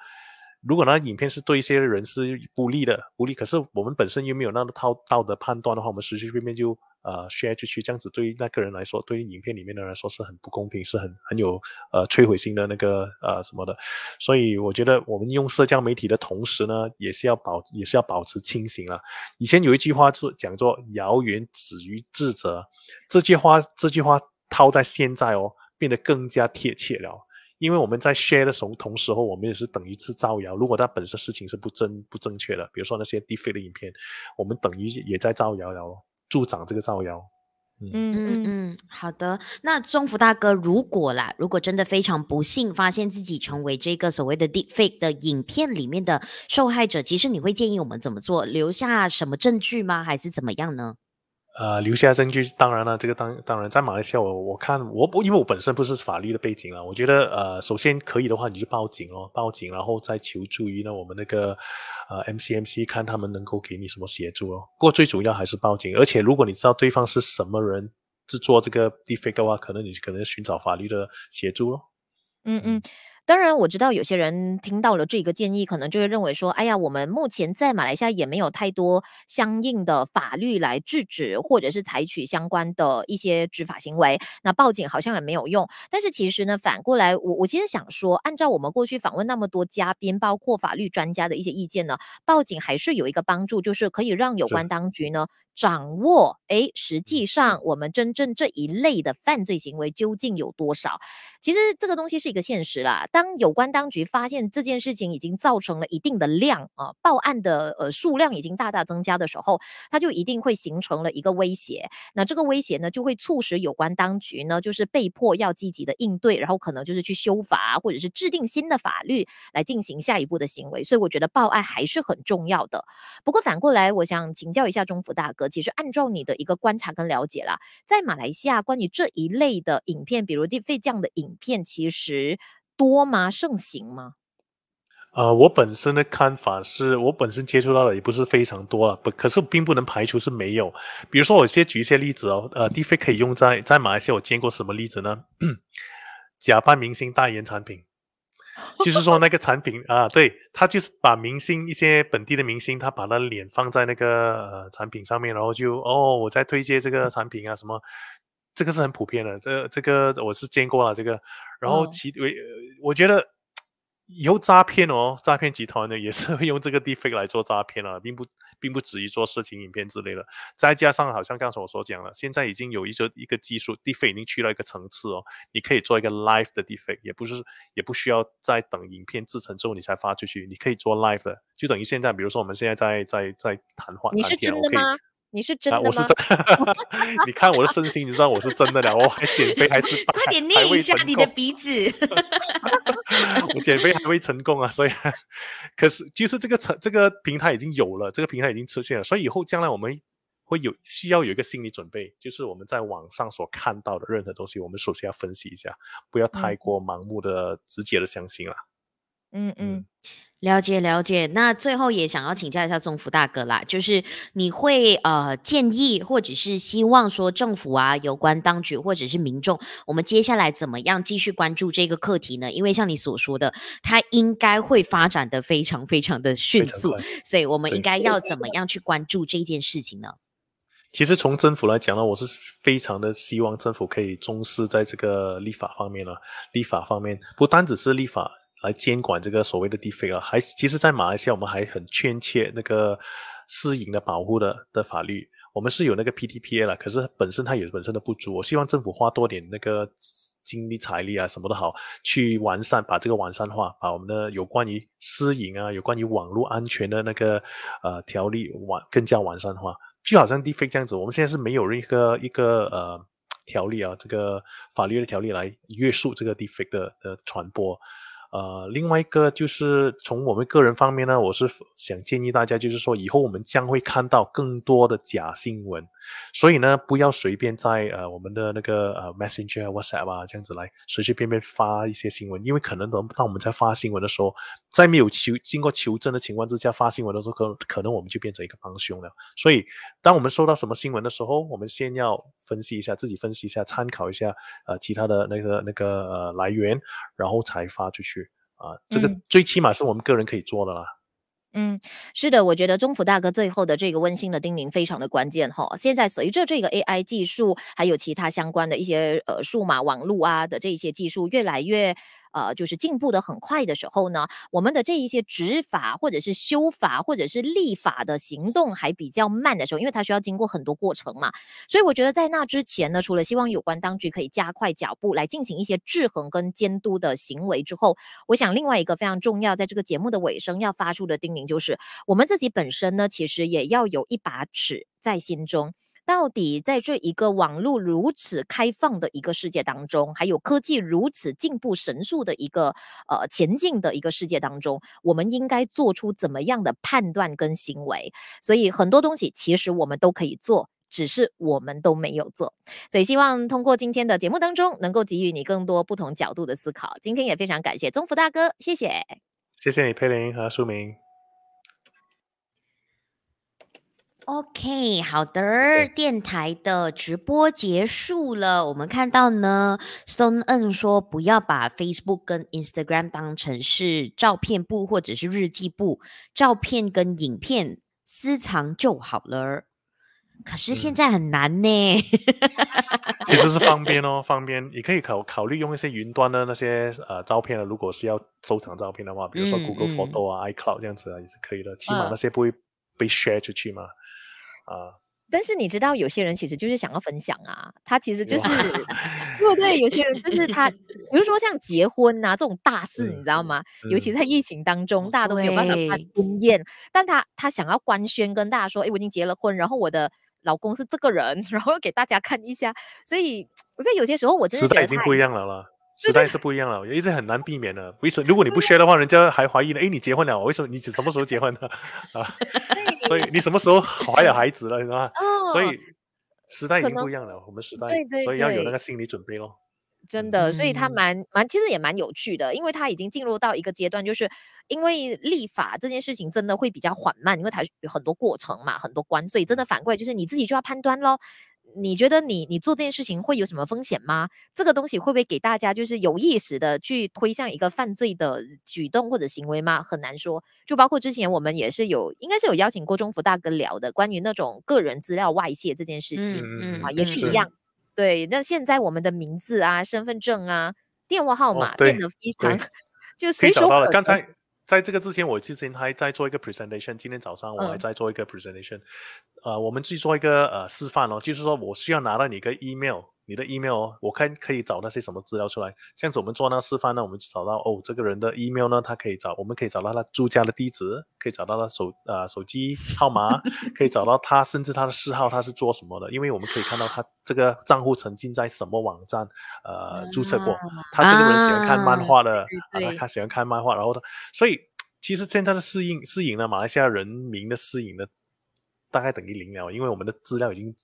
如果呢，影片是对一些人是不利的，不利。可是我们本身又没有那个套道德判断的话，我们随随便便就呃 share 出去，这样子对于那个人来说，对于影片里面的人来说是很不公平，是很很有呃摧毁性的那个呃什么的。所以我觉得我们用社交媒体的同时呢，也是要保，也是要保持清醒了。以前有一句话是讲做，谣言止于自责。这句话，这句话套在现在哦，变得更加贴切了。因为我们在 share 的时候，同时候我们也是等于是造谣。如果他本身事情是不真不正确的，比如说那些 deep fake 的影片，我们等于也在造谣，谣助长这个造谣。嗯嗯嗯嗯，好的。那中福大哥，如果啦，如果真的非常不幸，发现自己成为这个所谓的 deep fake 的影片里面的受害者，其实你会建议我们怎么做？留下什么证据吗？还是怎么样呢？呃，留下证据，当然了，这个当当然在马来西亚，我我看我不因为我本身不是法律的背景啊，我觉得呃，首先可以的话，你就报警哦，报警，然后再求助于呢我们那个呃 M C M C，看他们能够给你什么协助哦。不过最主要还是报警，而且如果你知道对方是什么人制作这个 defect 的话，可能你可能寻找法律的协助哦。嗯嗯。当然，我知道有些人听到了这个建议，可能就会认为说：“哎呀，我们目前在马来西亚也没有太多相应的法律来制止，或者是采取相关的一些执法行为。那报警好像也没有用。”但是其实呢，反过来，我我其实想说，按照我们过去访问那么多嘉宾，包括法律专家的一些意见呢，报警还是有一个帮助，就是可以让有关当局呢。掌握哎，实际上我们真正这一类的犯罪行为究竟有多少？其实这个东西是一个现实啦。当有关当局发现这件事情已经造成了一定的量啊，报案的呃数量已经大大增加的时候，它就一定会形成了一个威胁。那这个威胁呢，就会促使有关当局呢，就是被迫要积极的应对，然后可能就是去修法或者是制定新的法律来进行下一步的行为。所以我觉得报案还是很重要的。不过反过来，我想请教一下中福大哥。其实按照你的一个观察跟了解啦，在马来西亚关于这一类的影片，比如 defi 这样的影片，其实多吗？盛行吗？呃，我本身的看法是我本身接触到的也不是非常多啊，不，可是并不能排除是没有。比如说，我先举一些例子哦。呃，defi 可以用在在马来西亚，我见过什么例子呢？假扮明星代言产品。就是说那个产品啊，对他就是把明星一些本地的明星，他把他脸放在那个呃产品上面，然后就哦，我在推荐这个产品啊，什么，这个是很普遍的，这这个我是见过了这个。然后其为，我觉得，后诈骗哦，诈骗集团呢也是会用这个 defect 来做诈骗啊，并不。并不止于做色情、影片之类的，再加上好像刚才我所讲了，现在已经有一个一个技术，defy 已经去到一个层次哦，你可以做一个 live 的 defy，也不是也不需要再等影片制成之后你才发出去，你可以做 live 的，就等于现在，比如说我们现在在在在谈话，你是真的吗？你是真的，我是真。你看我的身形，你知道我是真的了。我还减肥，还是 快点捏一下你的鼻子。我减肥还没成功啊，所以，可是就是这个成这个平台已经有了，这个平台已经出现了，所以以后将来我们会有需要有一个心理准备，就是我们在网上所看到的任何东西，我们首先要分析一下，不要太过盲目的、直接的相信了。嗯嗯。了解了解，那最后也想要请教一下政府大哥啦，就是你会呃建议或者是希望说政府啊、有关当局或者是民众，我们接下来怎么样继续关注这个课题呢？因为像你所说的，它应该会发展的非常非常的迅速，所以我们应该要怎么样去关注这件事情呢？其实从政府来讲呢，我是非常的希望政府可以重视在这个立法方面呢，立法方面不单只是立法。来监管这个所谓的 defect 啊，还其实，在马来西亚我们还很欠缺那个私营的保护的的法律，我们是有那个 PTPA 了，可是本身它有本身的不足。我希望政府花多点那个精力、财力啊，什么都好，去完善把这个完善化，把我们的有关于私营啊、有关于网络安全的那个呃条例完更加完善化。就好像 defect 这样子，我们现在是没有任何一个呃条例啊，这个法律的条例来约束这个 defect 的的传播。呃，另外一个就是从我们个人方面呢，我是想建议大家，就是说以后我们将会看到更多的假新闻，所以呢，不要随便在呃我们的那个呃 Messenger、WhatsApp 啊这样子来随随便便发一些新闻，因为可能等到我们在发新闻的时候，在没有求经过求证的情况之下发新闻的时候，可可能我们就变成一个帮凶了。所以，当我们收到什么新闻的时候，我们先要分析一下，自己分析一下，参考一下呃其他的那个那个呃来源，然后才发出去。啊，这个最起码是我们个人可以做的啦。嗯，是的，我觉得中福大哥最后的这个温馨的叮咛非常的关键哈。现在随着这个 AI 技术，还有其他相关的一些呃数码网络啊的这一些技术越来越。呃，就是进步的很快的时候呢，我们的这一些执法或者是修法或者是立法的行动还比较慢的时候，因为它需要经过很多过程嘛，所以我觉得在那之前呢，除了希望有关当局可以加快脚步来进行一些制衡跟监督的行为之后，我想另外一个非常重要，在这个节目的尾声要发出的叮咛就是，我们自己本身呢，其实也要有一把尺在心中。到底在这一个网络如此开放的一个世界当中，还有科技如此进步神速的一个呃前进的一个世界当中，我们应该做出怎么样的判断跟行为？所以很多东西其实我们都可以做，只是我们都没有做。所以希望通过今天的节目当中，能够给予你更多不同角度的思考。今天也非常感谢宗福大哥，谢谢，谢谢你，佩林和书明。OK，好的，电台的直播结束了。我们看到呢，s o e n 说不要把 Facebook 跟 Instagram 当成是照片簿或者是日记簿，照片跟影片私藏就好了。可是现在很难呢。其实是方便哦，方便，你可以考考虑用一些云端的那些呃照片啊，如果是要收藏照片的话，比如说 Google Photo 啊、iCloud 这样子啊，也是可以的。起码那些不会被 share 出去嘛。啊！但是你知道，有些人其实就是想要分享啊。他其实就是，对对，有些人就是他，比如说像结 婚呐这种大事，你知道吗？尤其在疫情当中，大家都没有办法办婚宴，但他他想要官宣跟大家说，哎，我已经结了婚，然后我的老公是这个人，然后给大家看一下。所以我在有些时候，我时代已经不一样了啦，时代是不一样了，一直很难避免的。为什么？如果你不宣的话，人家还怀疑呢。哎，你结婚了？为什么？你什么时候结婚的？啊？所以你什么时候怀了孩子了是吧？所以时代已经不一样了，我们时代，所以要有那个心理准备喽。真的，所以他蛮蛮，其实也蛮有趣的，因为他已经进入到一个阶段，就是因为立法这件事情真的会比较缓慢，因为它有很多过程嘛，很多关，所以真的反馈就是你自己就要判断喽。你觉得你你做这件事情会有什么风险吗？这个东西会不会给大家就是有意识的去推向一个犯罪的举动或者行为吗？很难说。就包括之前我们也是有，应该是有邀请郭中福大哥聊的，关于那种个人资料外泄这件事情啊，也是一样。对，那现在我们的名字啊、身份证啊、电话号码变得非常，就随手可得。在这个之前，我之前还在做一个 presentation。今天早上我还在做一个 presentation。呃，我们去做一个呃示范哦，就是说我需要拿到你一个 email。你的 email，我看可以找那些什么资料出来？这样子我们做那示范呢？我们找到哦，这个人的 email 呢，他可以找，我们可以找到他住家的地址，可以找到他手呃手机号码，可以找到他甚至他的嗜好，他是做什么的？因为我们可以看到他这个账户曾经在什么网站呃注册过，他这个人喜欢看漫画的啊，他喜欢看漫画，然后他，所以其实现在的适应适应呢，马来西亚人民的适应呢，大概等于零了，因为我们的资料已经。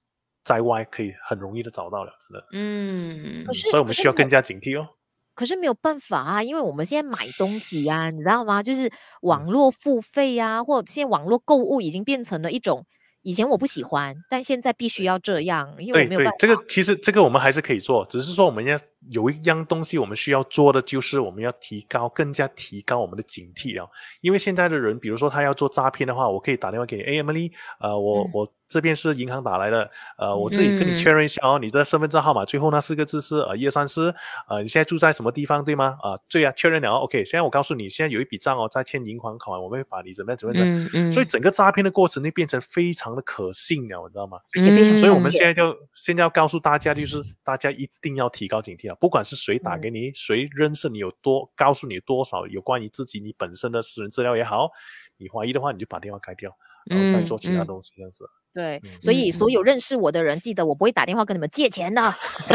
在外可以很容易的找到了，真的。嗯，所以我们需要更加警惕哦。可是没有办法啊，因为我们现在买东西啊，你知道吗？就是网络付费啊，或现在网络购物已经变成了一种。以前我不喜欢，但现在必须要这样，因为我没有办法。对对，这个其实这个我们还是可以做，只是说我们要有一样东西，我们需要做的就是我们要提高更加提高我们的警惕啊！因为现在的人，比如说他要做诈骗的话，我可以打电话给你 AMLE，呃，我我这边是银行打来的，呃，我自己跟你确认一下哦，你的身份证号码最后那四个字是呃一二三四，呃，你现在住在什么地方对吗？啊，对啊，确认了，OK。现在我告诉你，现在有一笔账哦在欠银行款，我会把你怎么样怎么样？嗯嗯。所以整个诈骗的过程就变成非常。可信了，你知道吗？常，所以我们现在就现在要告诉大家，就是大家一定要提高警惕了。不管是谁打给你，谁认识你有多，告诉你多少有关于自己你本身的私人资料也好，你怀疑的话，你就把电话开掉，然后再做其他东西，这样子。对，所以所有认识我的人，记得我不会打电话跟你们借钱的。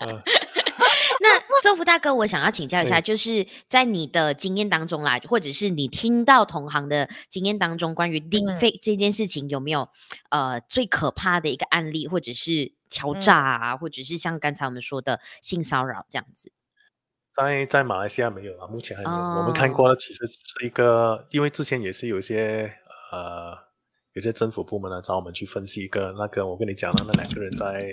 那政府大哥，我想要请教一下，就是在你的经验当中啦，或者是你听到同行的经验当中，关于 defi 这件事情有没有呃最可怕的一个案例，或者是敲诈啊，或者是像刚才我们说的性骚扰这样子？在在马来西亚没有啊，目前还没有。我们看过了，其实是一个，因为之前也是有一些呃，有些政府部门来找我们去分析一个那个，我跟你讲的那两个人在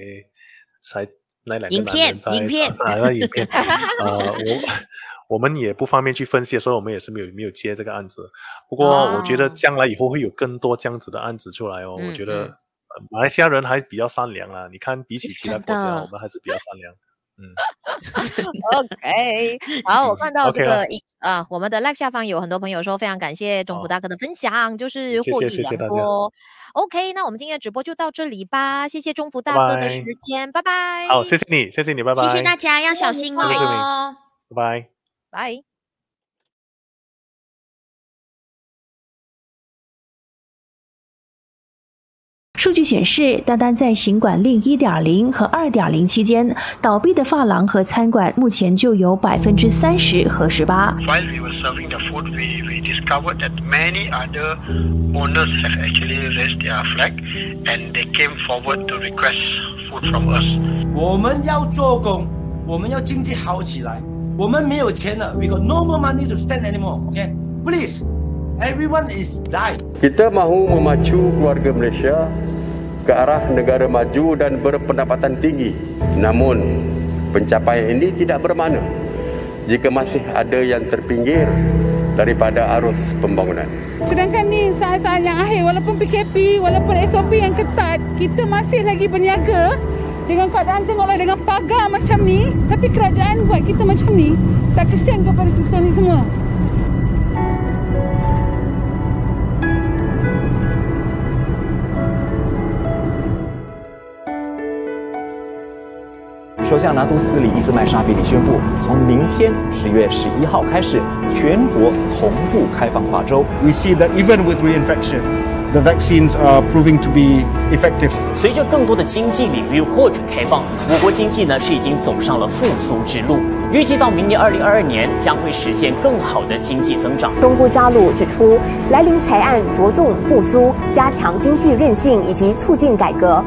在。那两个男人在，那里面啊，我我们也不方便去分析，所以我们也是没有没有接这个案子。不过我觉得将来以后会有更多这样子的案子出来哦。我觉得马来西亚人还比较善良啊，你看比起其他国家，我们还是比较善良，嗯。OK，好，我看到这个一啊，我们的 Live 下方有很多朋友说非常感谢中福大哥的分享，就是获益良多。OK，那我们今天的直播就到这里吧，谢谢中福大哥的时间，拜拜。好，谢谢你，谢谢你，拜拜。谢谢大家，要小心哦。拜拜。拜。数据显示，单单在《行管令》1.0和2.0期间倒闭的发廊和餐馆，目前就有百分之三十和十八。我们要做工，我们要经济好起来，我们没有钱了，We can no more money to spend anymore. Okay, please. Everyone is die. Kita mahu memacu keluarga Malaysia ke arah negara maju dan berpendapatan tinggi. Namun, pencapaian ini tidak bermakna jika masih ada yang terpinggir daripada arus pembangunan. Sedangkan ni saat-saat yang akhir walaupun PKP, walaupun SOP yang ketat, kita masih lagi berniaga dengan keadaan tengoklah dengan pagar macam ni, tapi kerajaan buat kita macam ni. Tak kesian kepada kita ni semua. 首相拿督斯里伊斯麦沙比里宣布，从明天十月十一号开始，全国同步开放跨州。We see that even with reinfection, the vaccines are proving to be effective。随着更多的经济领域获准开放，我国经济呢是已经走上了复苏之路，预计到明年二零二二年将会实现更好的经济增长。东部扎鲁指出，来临财案着重复苏、加强经济韧性以及促进改革。